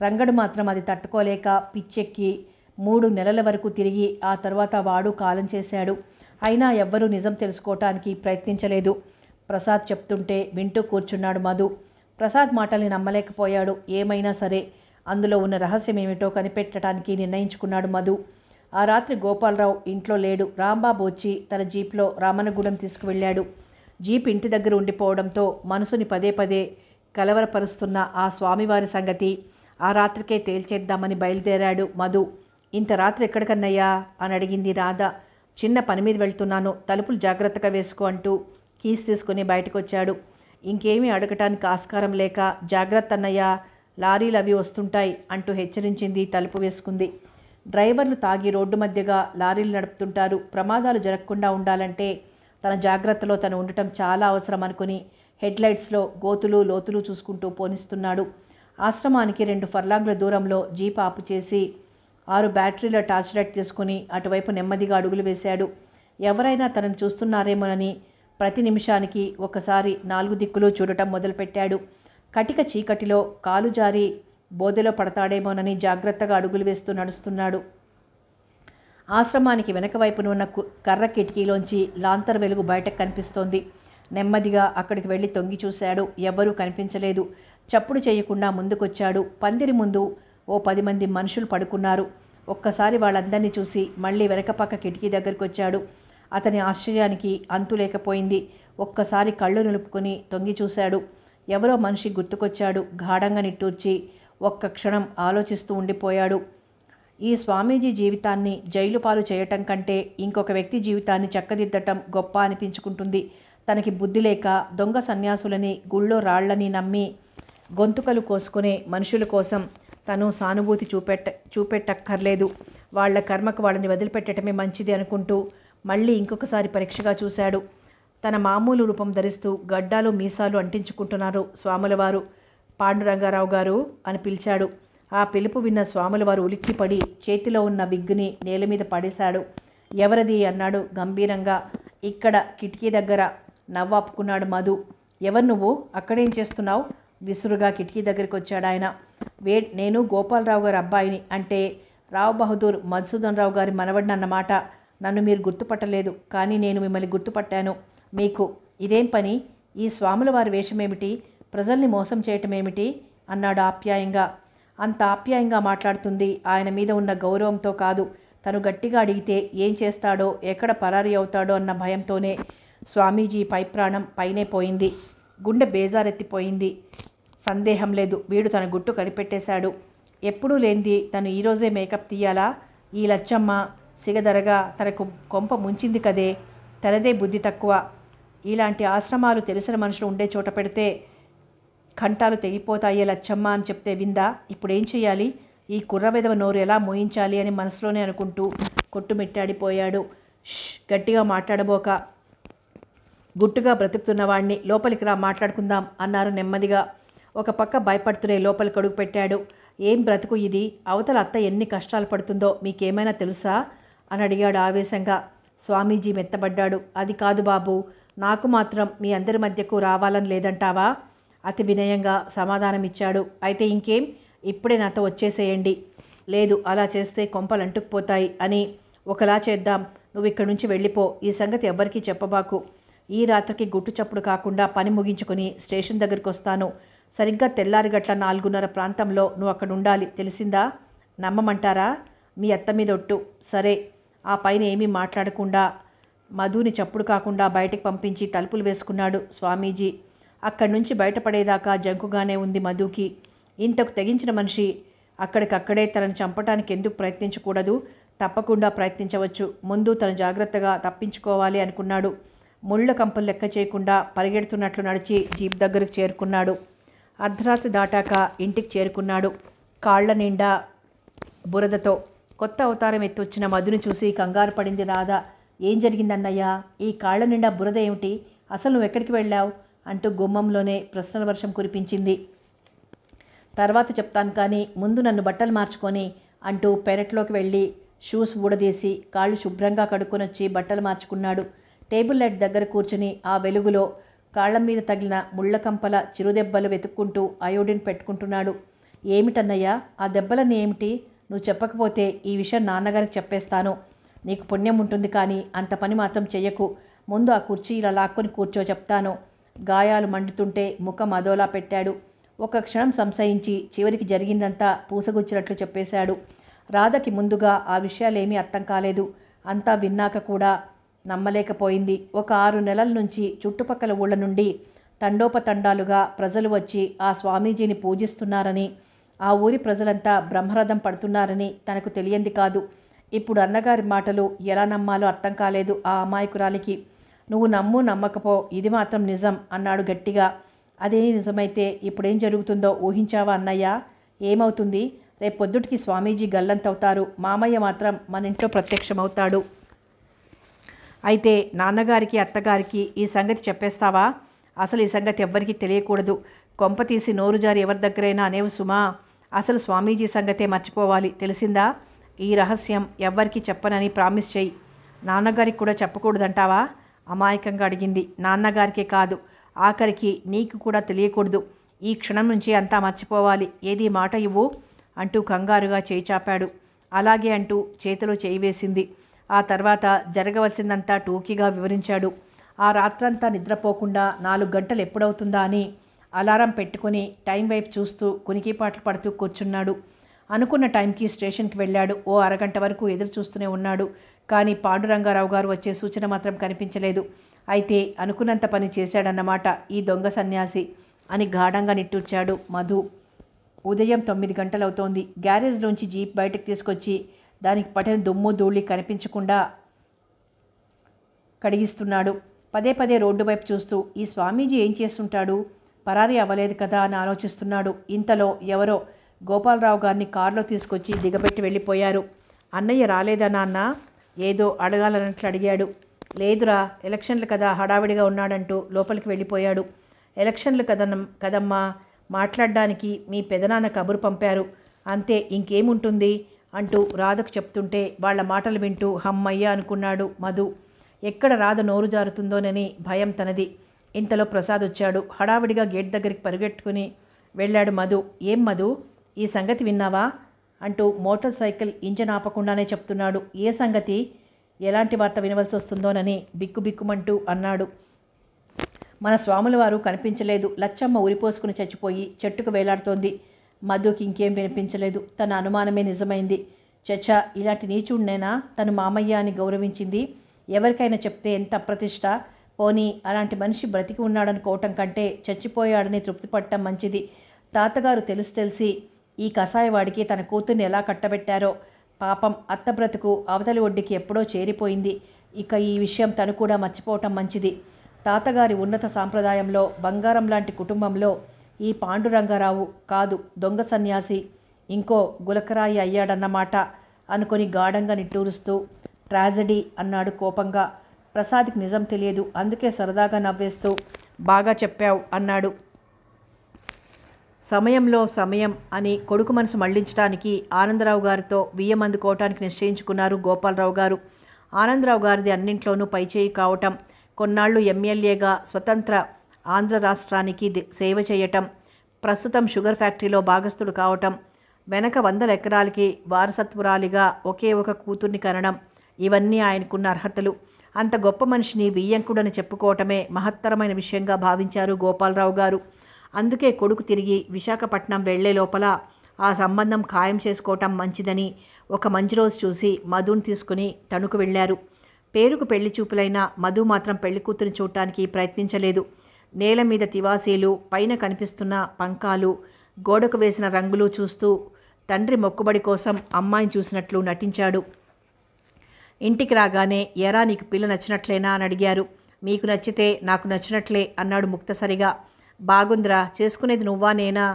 రంగడు మాత్రం అది తట్టుకోలేక పిచ్చెక్కి మూడు నెలల వరకు తిరిగి ఆ తర్వాత వాడు కాలం చేశాడు అయినా ఎవ్వరూ నిజం తెలుసుకోవటానికి ప్రయత్నించలేదు ప్రసాద్ చెప్తుంటే వింటూ కూర్చున్నాడు మధు ప్రసాద్ మాటల్ని నమ్మలేకపోయాడు ఏమైనా సరే అందులో ఉన్న రహస్యం ఏమిటో కనిపెట్టడానికి నిర్ణయించుకున్నాడు మధు ఆ రాత్రి గోపాలరావు ఇంట్లో లేడు రాంబాబు వచ్చి తన జీప్లో రామనగూడెం తీసుకువెళ్ళాడు జీప్ ఇంటి దగ్గర ఉండిపోవడంతో మనసుని పదే పదే కలవరపరుస్తున్న ఆ స్వామివారి సంగతి ఆ రాత్రికే తేల్చేద్దామని బయలుదేరాడు మధు ఇంత రాత్రి ఎక్కడికన్నయ్యా అని అడిగింది రాధ చిన్న పని మీద వెళ్తున్నాను తలుపులు జాగ్రత్తగా వేసుకో అంటూ కీస్ తీసుకుని బయటకు వచ్చాడు ఇంకేమీ అడగటానికి ఆస్కారం లేక జాగ్రత్త అన్నయ్య లారీలు అవి వస్తుంటాయి అంటూ హెచ్చరించింది తలుపు వేసుకుంది డ్రైవర్లు తాగి రోడ్డు మధ్యగా లారీలు నడుపుతుంటారు ప్రమాదాలు జరగకుండా ఉండాలంటే తన జాగ్రత్తలో తను ఉండటం చాలా అవసరం అనుకుని హెడ్లైట్స్లో గోతులు లోతులు చూసుకుంటూ పోనిస్తున్నాడు ఆశ్రమానికి రెండు ఫర్లాంగ్ల దూరంలో జీప్ ఆపు చేసి ఆరు బ్యాటరీల టార్చ్ లైట్ తీసుకుని అటువైపు నెమ్మదిగా అడుగులు వేశాడు ఎవరైనా తనను చూస్తున్నారేమోనని ప్రతి నిమిషానికి ఒకసారి నాలుగు దిక్కులు చూడటం మొదలుపెట్టాడు కటిక చీకటిలో కాలు జారి బోధలో పడతాడేమోనని జాగ్రత్తగా అడుగులు వేస్తూ నడుస్తున్నాడు ఆశ్రమానికి వెనక వైపున ఉన్న కర్ర కిటికీలోంచి లాంతర్ వెలుగు బయటకు కనిపిస్తోంది నెమ్మదిగా అక్కడికి వెళ్ళి తొంగి చూశాడు ఎవ్వరూ కనిపించలేదు చప్పుడు చేయకుండా ముందుకొచ్చాడు పందిరి ముందు ఓ పది మంది మనుషులు పడుకున్నారు ఒక్కసారి వాళ్ళందరినీ చూసి మళ్ళీ వెనకపక్క కిటికీ దగ్గరికి వచ్చాడు అతని ఆశ్చర్యానికి అంతు లేకపోయింది ఒక్కసారి కళ్ళు నిలుపుకొని తొంగి చూశాడు ఎవరో మనిషి గుర్తుకొచ్చాడు గాఢంగా నిట్టూర్చి ఒక్క క్షణం ఆలోచిస్తూ ఉండిపోయాడు ఈ స్వామీజీ జీవితాన్ని జైలు పాలు చేయటం కంటే ఇంకొక వ్యక్తి జీవితాన్ని చక్కదిద్దటం గొప్ప అనిపించుకుంటుంది తనకి బుద్ధి లేక దొంగ సన్యాసులని గుళ్ళో రాళ్లని నమ్మి గొంతుకలు కోసుకునే మనుషుల కోసం తను సానుభూతి చూపెట్ట చూపెట్టక్కర్లేదు వాళ్ల కర్మకు వాళ్ళని వదిలిపెట్టడమే మంచిది అనుకుంటూ మళ్ళీ ఇంకొకసారి పరీక్షగా చూశాడు తన మామూలు రూపం ధరిస్తూ గడ్డాలు మీసాలు అంటించుకుంటున్నారు స్వాములవారు పాండురంగారావు గారు అని పిలిచాడు ఆ పిలుపు విన్న స్వాములవారు ఉలిక్కిపడి చేతిలో ఉన్న విగ్గుని నేల మీద పడేశాడు ఎవరిది అన్నాడు గంభీరంగా ఇక్కడ కిటికీ దగ్గర నవ్వాపుకున్నాడు మధు ఎవరు నువ్వు అక్కడేం చేస్తున్నావు విసురుగా కిటికీ దగ్గరికి వచ్చాడు ఆయన వే నేను గోపాలరావు గారి అబ్బాయిని అంటే రావు బహదూర్ మధుసూదన్ రావు గారి మనవడిని అన్నమాట నన్ను మీరు గుర్తుపట్టలేదు కానీ నేను మిమ్మల్ని గుర్తుపట్టాను మీకు ఇదేం పని ఈ స్వాముల వారి వేషమేమిటి ప్రజల్ని మోసం చేయటమేమిటి అన్నాడు ఆప్యాయంగా అంత ఆప్యాయంగా మాట్లాడుతుంది ఆయన మీద ఉన్న గౌరవంతో కాదు తను గట్టిగా అడిగితే ఏం చేస్తాడో ఎక్కడ పరారీ అవుతాడో అన్న భయంతోనే స్వామీజీ పై ప్రాణం పైనే పోయింది గుండె బేజారెత్తిపోయింది సందేహం లేదు వీడు తన గుట్టు కనిపెట్టేశాడు ఎప్పుడూ లేనిది తను ఈరోజే మేకప్ తీయాలా ఈ లచ్చమ్మ సిగదరగా తనకు కొంప ముంచింది కదే తనదే బుద్ధి తక్కువ ఇలాంటి ఆశ్రమాలు తెలిసిన మనుషులు ఉండే చోట పెడితే కంఠాలు తెగిపోతాయే లచ్చమ్మ అని చెప్తే విందా ఇప్పుడేం చేయాలి ఈ కుర్ర విధవ నోరు ఎలా మోయించాలి అని మనసులోనే అనుకుంటూ కొట్టుమిట్టాడిపోయాడు గట్టిగా మాట్లాడబోక గుట్టుగా బ్రతుకుతున్నవాణ్ణి లోపలికి రా మాట్లాడుకుందాం అన్నారు నెమ్మదిగా ఒక పక్క భయపడుతూనే లోపలికి అడుగు పెట్టాడు ఏం బ్రతుకు ఇది అవతల అత్త ఎన్ని కష్టాలు పడుతుందో మీకేమైనా తెలుసా అని అడిగాడు ఆవేశంగా స్వామీజీ మెత్తబడ్డాడు అది కాదు బాబు నాకు మాత్రం మీ అందరి మధ్యకు రావాలని లేదంటావా అతి వినయంగా సమాధానమిచ్చాడు అయితే ఇంకేం ఇప్పుడే నాతో వచ్చేసేయండి లేదు అలా చేస్తే కొంపలు అంటుకుపోతాయి అని ఒకలా చేద్దాం నువ్వు ఇక్కడి నుంచి వెళ్ళిపో ఈ సంగతి ఎవ్వరికీ చెప్పబాకు ఈ రాత్రికి గుట్టు చప్పుడు కాకుండా పని ముగించుకుని స్టేషన్ దగ్గరికి వస్తాను సరిగ్గా తెల్లారి గట్ల నాలుగున్నర ప్రాంతంలో నువ్వు అక్కడ ఉండాలి తెలిసిందా నమ్మమంటారా మీ అత్త మీద ఒట్టు సరే ఆ పైన ఏమీ మాట్లాడకుండా మధుని చప్పుడు కాకుండా బయటకు పంపించి తలుపులు వేసుకున్నాడు స్వామీజీ అక్కడి నుంచి బయటపడేదాకా జంకుగానే ఉంది మధుకి ఇంతకు తెగించిన మనిషి అక్కడికక్కడే తనను చంపటానికి ఎందుకు ప్రయత్నించకూడదు తప్పకుండా ప్రయత్నించవచ్చు ముందు తను జాగ్రత్తగా తప్పించుకోవాలి అనుకున్నాడు ముళ్ళ కంపలు లెక్క చేయకుండా పరిగెడుతున్నట్లు నడిచి జీప్ దగ్గరకు చేరుకున్నాడు అర్ధరాత్రి దాటాక ఇంటికి చేరుకున్నాడు కాళ్ల నిండా బురదతో కొత్త అవతారం ఎత్తొచ్చిన మధుని చూసి కంగారు పడింది రాధా ఏం జరిగిందన్నయ్యా ఈ కాళ్ల నిండా బురద ఏమిటి అసలు నువ్వు ఎక్కడికి వెళ్ళావు అంటూ గుమ్మంలోనే ప్రశ్నల వర్షం కురిపించింది తర్వాత చెప్తాను కానీ ముందు నన్ను బట్టలు మార్చుకొని అంటూ పెరట్లోకి వెళ్ళి షూస్ ఊడదీసి కాళ్ళు శుభ్రంగా కడుక్కొని వచ్చి బట్టలు మార్చుకున్నాడు టేబుల్ లైట్ దగ్గర కూర్చుని ఆ వెలుగులో కాళ్ల మీద తగిలిన ముళ్ళకంపల చిరుదెబ్బలు వెతుక్కుంటూ అయోడిన్ పెట్టుకుంటున్నాడు ఏమిటన్నయ్యా ఆ దెబ్బలని ఏమిటి నువ్వు చెప్పకపోతే ఈ విషయం నాన్నగారికి చెప్పేస్తాను నీకు పుణ్యం ఉంటుంది కానీ అంత పని మాత్రం చెయ్యకు ముందు ఆ కుర్చీ ఇలా లాక్కొని కూర్చో చెప్తాను గాయాలు మండుతుంటే ముఖం అదోలా పెట్టాడు ఒక క్షణం సంశయించి చివరికి జరిగిందంతా పూసగుచ్చినట్లు చెప్పేశాడు రాధకి ముందుగా ఆ విషయాలేమీ అర్థం కాలేదు అంతా విన్నాక కూడా నమ్మలేకపోయింది ఒక ఆరు నెలల నుంచి చుట్టుపక్కల ఊళ్ళ నుండి తండోపతండాలుగా ప్రజలు వచ్చి ఆ స్వామీజీని పూజిస్తున్నారని ఆ ఊరి ప్రజలంతా బ్రహ్మరథం పడుతున్నారని తనకు తెలియంది కాదు ఇప్పుడు అన్నగారి మాటలు ఎలా నమ్మాలో అర్థం కాలేదు ఆ అమాయకురాలికి నువ్వు నమ్ము నమ్మకపో ఇది మాత్రం నిజం అన్నాడు గట్టిగా అదే నిజమైతే ఇప్పుడేం జరుగుతుందో ఊహించావా అన్నయ్య ఏమవుతుంది రేపొద్దుటికి స్వామీజీ గల్లంతవుతారు మామయ్య మాత్రం మన ఇంట్లో ప్రత్యక్షమవుతాడు అయితే నాన్నగారికి అత్తగారికి ఈ సంగతి చెప్పేస్తావా అసలు ఈ సంగతి ఎవ్వరికీ తెలియకూడదు కొంప తీసి నోరు జారి ఎవరి దగ్గరైనా అనేవు సుమా అసలు స్వామీజీ సంగతే మర్చిపోవాలి తెలిసిందా ఈ రహస్యం ఎవ్వరికీ చెప్పనని ప్రామిస్ చేయి నాన్నగారికి కూడా చెప్పకూడదంటావా అమాయకంగా అడిగింది నాన్నగారికే కాదు ఆఖరికి నీకు కూడా తెలియకూడదు ఈ క్షణం నుంచి అంతా మర్చిపోవాలి ఏది మాట ఇవ్వు అంటూ కంగారుగా చేయి చాపాడు అలాగే అంటూ చేతిలో చేయి వేసింది ఆ తర్వాత జరగవలసిందంతా టూకీగా వివరించాడు ఆ రాత్రంతా నిద్రపోకుండా నాలుగు గంటలు ఎప్పుడవుతుందా అని అలారం పెట్టుకుని టైం వైపు చూస్తూ కునికిపాట్లు పడుతూ కూర్చున్నాడు అనుకున్న టైంకి స్టేషన్కి వెళ్ళాడు ఓ అరగంట వరకు ఎదురు చూస్తూనే ఉన్నాడు కానీ పాండురంగారావు గారు వచ్చే సూచన మాత్రం కనిపించలేదు అయితే అనుకున్నంత పని చేశాడన్నమాట ఈ దొంగ సన్యాసి అని గాఢంగా నిట్టూర్చాడు మధు ఉదయం తొమ్మిది గంటలవుతోంది గ్యారేజ్లోంచి జీప్ బయటకు తీసుకొచ్చి దానికి పట్టిన దుమ్ము ధూళి కనిపించకుండా కడిగిస్తున్నాడు పదే పదే రోడ్డు వైపు చూస్తూ ఈ స్వామీజీ ఏం చేస్తుంటాడు పరారీ అవ్వలేదు కదా అని ఆలోచిస్తున్నాడు ఇంతలో ఎవరో గోపాలరావు గారిని కారులో తీసుకొచ్చి దిగబెట్టి వెళ్ళిపోయారు అన్నయ్య రాలేదా నాన్న ఏదో అడగాలన్నట్లు అడిగాడు లేదురా ఎలక్షన్లు కదా హడావిడిగా ఉన్నాడంటూ లోపలికి వెళ్ళిపోయాడు ఎలక్షన్లు కదన కదమ్మా మాట్లాడడానికి మీ పెదనాన్న కబురు పంపారు అంతే ఇంకేముంటుంది అంటూ రాధకు చెప్తుంటే వాళ్ల మాటలు వింటూ హమ్మయ్య అనుకున్నాడు మధు ఎక్కడ రాధ నోరు జారుతుందోనని భయం తనది ఇంతలో ప్రసాద్ వచ్చాడు హడావిడిగా గేట్ దగ్గరికి పరిగెట్టుకుని వెళ్ళాడు మధు ఏం మధు ఈ సంగతి విన్నావా అంటూ మోటార్ సైకిల్ ఇంజన్ ఆపకుండానే చెప్తున్నాడు ఏ సంగతి ఎలాంటి వార్త వినవలసి వస్తుందోనని బిక్కుబిక్కుమంటూ అన్నాడు మన స్వాముల వారు కనిపించలేదు లచ్చమ్మ ఊరిపోసుకుని చచ్చిపోయి చెట్టుకు వేలాడుతోంది మధుకి ఇంకేం వినిపించలేదు తన అనుమానమే నిజమైంది చచా ఇలాంటి నీచుడినైనా తను మామయ్య అని గౌరవించింది ఎవరికైనా చెప్తే ఎంత అప్రతిష్ట పోనీ అలాంటి మనిషి బ్రతికి ఉన్నాడనుకోవటం కంటే చచ్చిపోయాడని తృప్తిపడటం మంచిది తాతగారు తెలిసి తెలిసి ఈ కషాయవాడికి తన కూతుర్ని ఎలా కట్టబెట్టారో పాపం అత్త బ్రతుకు అవతలి ఒడ్డికి ఎప్పుడో చేరిపోయింది ఇక ఈ విషయం తను కూడా మర్చిపోవటం మంచిది తాతగారి ఉన్నత సాంప్రదాయంలో బంగారం లాంటి కుటుంబంలో ఈ పాండురంగారావు కాదు దొంగ సన్యాసి ఇంకో గులకరాయి అయ్యాడన్నమాట అనుకొని గాఢంగా నిట్టూరుస్తూ ట్రాజడీ అన్నాడు కోపంగా ప్రసాద్కి నిజం తెలియదు అందుకే సరదాగా నవ్వేస్తూ బాగా చెప్పావు అన్నాడు సమయంలో సమయం అని కొడుకు మనసు మళ్లించడానికి ఆనందరావు గారితో వియ్యం అందుకోవటానికి నిశ్చయించుకున్నారు గోపాలరావు గారు ఆనందరావు గారిది అన్నింట్లోనూ పైచేయి కావటం కొన్నాళ్ళు ఎమ్మెల్యేగా స్వతంత్ర ఆంధ్ర రాష్ట్రానికి సేవ చేయటం ప్రస్తుతం షుగర్ ఫ్యాక్టరీలో భాగస్థుడు కావటం వెనక వందల ఎకరాలకి వారసత్వరాలిగా ఒకే ఒక కూతుర్ని కనడం ఇవన్నీ ఆయనకున్న అర్హతలు అంత గొప్ప మనిషిని వియ్యంకుడని చెప్పుకోవటమే మహత్తరమైన విషయంగా భావించారు గోపాలరావు గారు అందుకే కొడుకు తిరిగి విశాఖపట్నం వెళ్లే లోపల ఆ సంబంధం ఖాయం చేసుకోవటం మంచిదని ఒక మంచి రోజు చూసి మధుని తీసుకుని తణుకు వెళ్ళారు పేరుకు పెళ్లి చూపులైన మధు మాత్రం పెళ్లి కూతురిని చూడటానికి ప్రయత్నించలేదు నేల మీద తివాసీలు పైన కనిపిస్తున్న పంకాలు గోడకు వేసిన రంగులు చూస్తూ తండ్రి మొక్కుబడి కోసం అమ్మాయిని చూసినట్లు నటించాడు ఇంటికి రాగానే ఎరా నీకు పిల్ల నచ్చినట్లేనా అని అడిగారు మీకు నచ్చితే నాకు నచ్చినట్లే అన్నాడు ముక్తసరిగా బాగుందిరా చేసుకునేది నువ్వా నేనా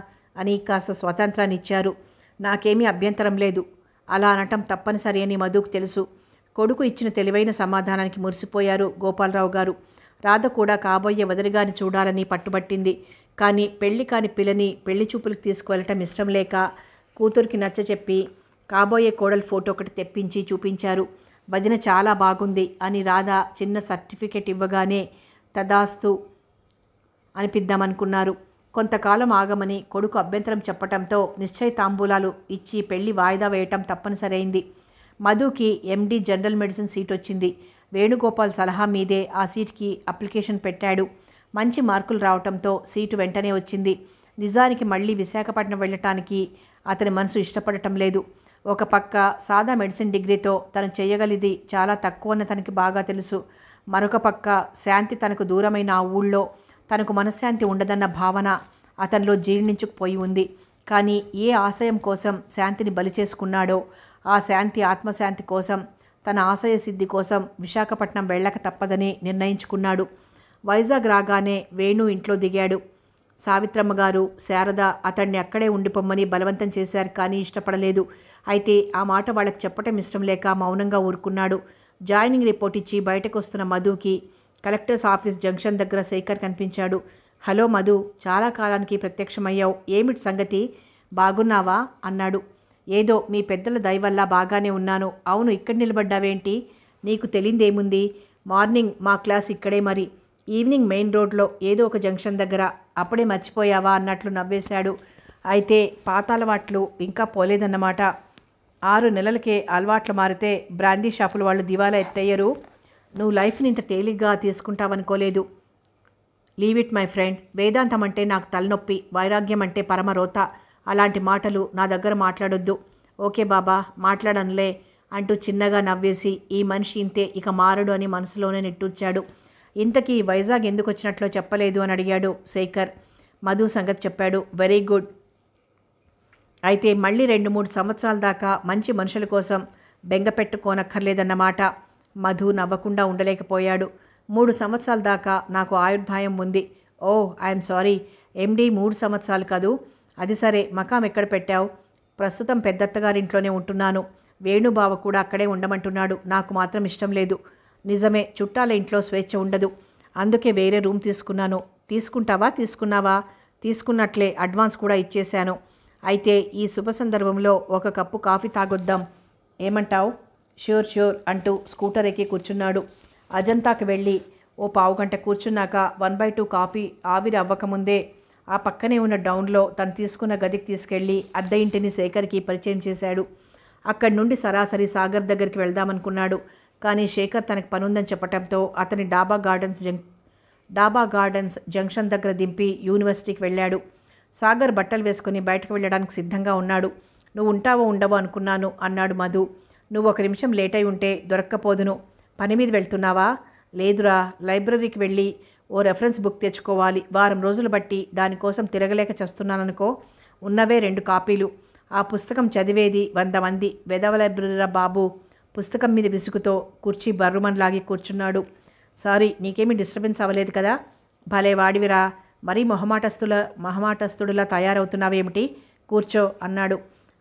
అని కాస్త స్వాతంత్రాన్ని ఇచ్చారు నాకేమీ అభ్యంతరం లేదు అలా అనటం తప్పనిసరి అని మధుకు తెలుసు కొడుకు ఇచ్చిన తెలివైన సమాధానానికి మురిసిపోయారు గోపాలరావు గారు రాధ కూడా కాబోయే వదిలిగాని చూడాలని పట్టుబట్టింది కానీ పెళ్లి కాని పిల్లని పెళ్లి చూపులకు తీసుకువెళ్ళటం ఇష్టం లేక కూతురికి నచ్చ చెప్పి కాబోయే కోడలు ఫోటో ఒకటి తెప్పించి చూపించారు వదిన చాలా బాగుంది అని రాధ చిన్న సర్టిఫికెట్ ఇవ్వగానే తదాస్తు అనిపిద్దామనుకున్నారు కొంతకాలం ఆగమని కొడుకు అభ్యంతరం చెప్పటంతో నిశ్చయ తాంబూలాలు ఇచ్చి పెళ్లి వాయిదా వేయటం తప్పనిసరైంది మధుకి ఎండి జనరల్ మెడిసిన్ సీట్ వచ్చింది వేణుగోపాల్ సలహా మీదే ఆ సీట్కి అప్లికేషన్ పెట్టాడు మంచి మార్కులు రావటంతో సీటు వెంటనే వచ్చింది నిజానికి మళ్ళీ విశాఖపట్నం వెళ్ళటానికి అతని మనసు ఇష్టపడటం లేదు ఒక పక్క సాదా మెడిసిన్ డిగ్రీతో తను చేయగలిది చాలా తక్కువ అన్న తనకి బాగా తెలుసు మరొక పక్క శాంతి తనకు దూరమైన ఆ ఊళ్ళో తనకు మనశ్శాంతి ఉండదన్న భావన అతనిలో జీర్ణించుకుపోయి ఉంది కానీ ఏ ఆశయం కోసం శాంతిని బలి చేసుకున్నాడో ఆ శాంతి ఆత్మశాంతి కోసం తన ఆశయ సిద్ధి కోసం విశాఖపట్నం వెళ్ళక తప్పదని నిర్ణయించుకున్నాడు వైజాగ్ రాగానే వేణు ఇంట్లో దిగాడు సావిత్రమ్మ గారు శారద అతన్ని అక్కడే ఉండిపోమ్మని బలవంతం చేశారు కానీ ఇష్టపడలేదు అయితే ఆ మాట వాళ్ళకి చెప్పటం ఇష్టం లేక మౌనంగా ఊరుకున్నాడు జాయినింగ్ రిపోర్ట్ ఇచ్చి బయటకు వస్తున్న మధుకి కలెక్టర్స్ ఆఫీస్ జంక్షన్ దగ్గర శేఖర్ కనిపించాడు హలో మధు చాలా కాలానికి ప్రత్యక్షమయ్యావు ఏమిటి సంగతి బాగున్నావా అన్నాడు ఏదో మీ పెద్దల దయవల్ల బాగానే ఉన్నాను అవును ఇక్కడ నిలబడ్డావేంటి నీకు తెలియదేముంది మార్నింగ్ మా క్లాస్ ఇక్కడే మరి ఈవినింగ్ మెయిన్ రోడ్లో ఏదో ఒక జంక్షన్ దగ్గర అప్పుడే మర్చిపోయావా అన్నట్లు నవ్వేశాడు అయితే పాతాలవాట్లు ఇంకా పోలేదన్నమాట ఆరు నెలలకే అలవాట్లు మారితే బ్రాందీ షాపుల వాళ్ళు దివాలా ఎత్తయ్యరు నువ్వు లైఫ్ని ఇంత తేలిగ్గా తీసుకుంటావనుకోలేదు లీవ్ ఇట్ మై ఫ్రెండ్ వేదాంతం అంటే నాకు తలనొప్పి వైరాగ్యం అంటే పరమరోత అలాంటి మాటలు నా దగ్గర మాట్లాడొద్దు ఓకే బాబా మాట్లాడనులే అంటూ చిన్నగా నవ్వేసి ఈ మనిషి ఇంతే ఇక మారడు అని మనసులోనే నిట్టూర్చాడు ఇంతకీ వైజాగ్ ఎందుకు వచ్చినట్లో చెప్పలేదు అని అడిగాడు శేఖర్ మధు సంగతి చెప్పాడు వెరీ గుడ్ అయితే మళ్ళీ రెండు మూడు సంవత్సరాల దాకా మంచి మనుషుల కోసం బెంగ పెట్టుకోనక్కర్లేదన్నమాట మధు నవ్వకుండా ఉండలేకపోయాడు మూడు సంవత్సరాల దాకా నాకు ఆయుర్దాయం ఉంది ఓ ఐఎమ్ సారీ ఎండి మూడు సంవత్సరాలు కాదు అది సరే మకాం ఎక్కడ పెట్టావు ప్రస్తుతం పెద్దత్తగారింట్లోనే ఉంటున్నాను వేణుబావ కూడా అక్కడే ఉండమంటున్నాడు నాకు మాత్రం ఇష్టం లేదు నిజమే చుట్టాల ఇంట్లో స్వేచ్ఛ ఉండదు అందుకే వేరే రూమ్ తీసుకున్నాను తీసుకుంటావా తీసుకున్నావా తీసుకున్నట్లే అడ్వాన్స్ కూడా ఇచ్చేశాను అయితే ఈ శుభ సందర్భంలో ఒక కప్పు కాఫీ తాగొద్దాం ఏమంటావు ష్యూర్ ష్యూర్ అంటూ స్కూటర్ ఎక్కి కూర్చున్నాడు అజంతాకి వెళ్ళి ఓ పావు గంట కూర్చున్నాక వన్ బై టూ కాఫీ ఆవిరి అవ్వకముందే ఆ పక్కనే ఉన్న డౌన్లో తను తీసుకున్న గదికి తీసుకెళ్లి అద్దె ఇంటిని శేఖర్కి పరిచయం చేశాడు అక్కడి నుండి సరాసరి సాగర్ దగ్గరికి వెళ్దామనుకున్నాడు కానీ శేఖర్ తనకు పనుందని చెప్పడంతో అతని డాబా గార్డెన్స్ జంక్ డాబా గార్డెన్స్ జంక్షన్ దగ్గర దింపి యూనివర్సిటీకి వెళ్ళాడు సాగర్ బట్టలు వేసుకుని బయటకు వెళ్ళడానికి సిద్ధంగా ఉన్నాడు నువ్వు ఉంటావో ఉండవో అనుకున్నాను అన్నాడు మధు నువ్వు ఒక నిమిషం లేట్ అయి ఉంటే దొరక్కపోదును పని మీద వెళ్తున్నావా లేదురా లైబ్రరీకి వెళ్ళి ఓ రెఫరెన్స్ బుక్ తెచ్చుకోవాలి వారం రోజులు బట్టి దానికోసం తిరగలేక చేస్తున్నాననుకో ఉన్నవే రెండు కాపీలు ఆ పుస్తకం చదివేది వంద మంది వెదవ లైబ్రరీరా బాబు పుస్తకం మీద విసుగుతో కుర్చీ బర్రుమన్లాగి కూర్చున్నాడు సారీ నీకేమీ డిస్టర్బెన్స్ అవ్వలేదు కదా భలే వాడివిరా మరీ మొహమాటస్తుల మొహమాటస్తుడిలా తయారవుతున్నావేమిటి కూర్చో అన్నాడు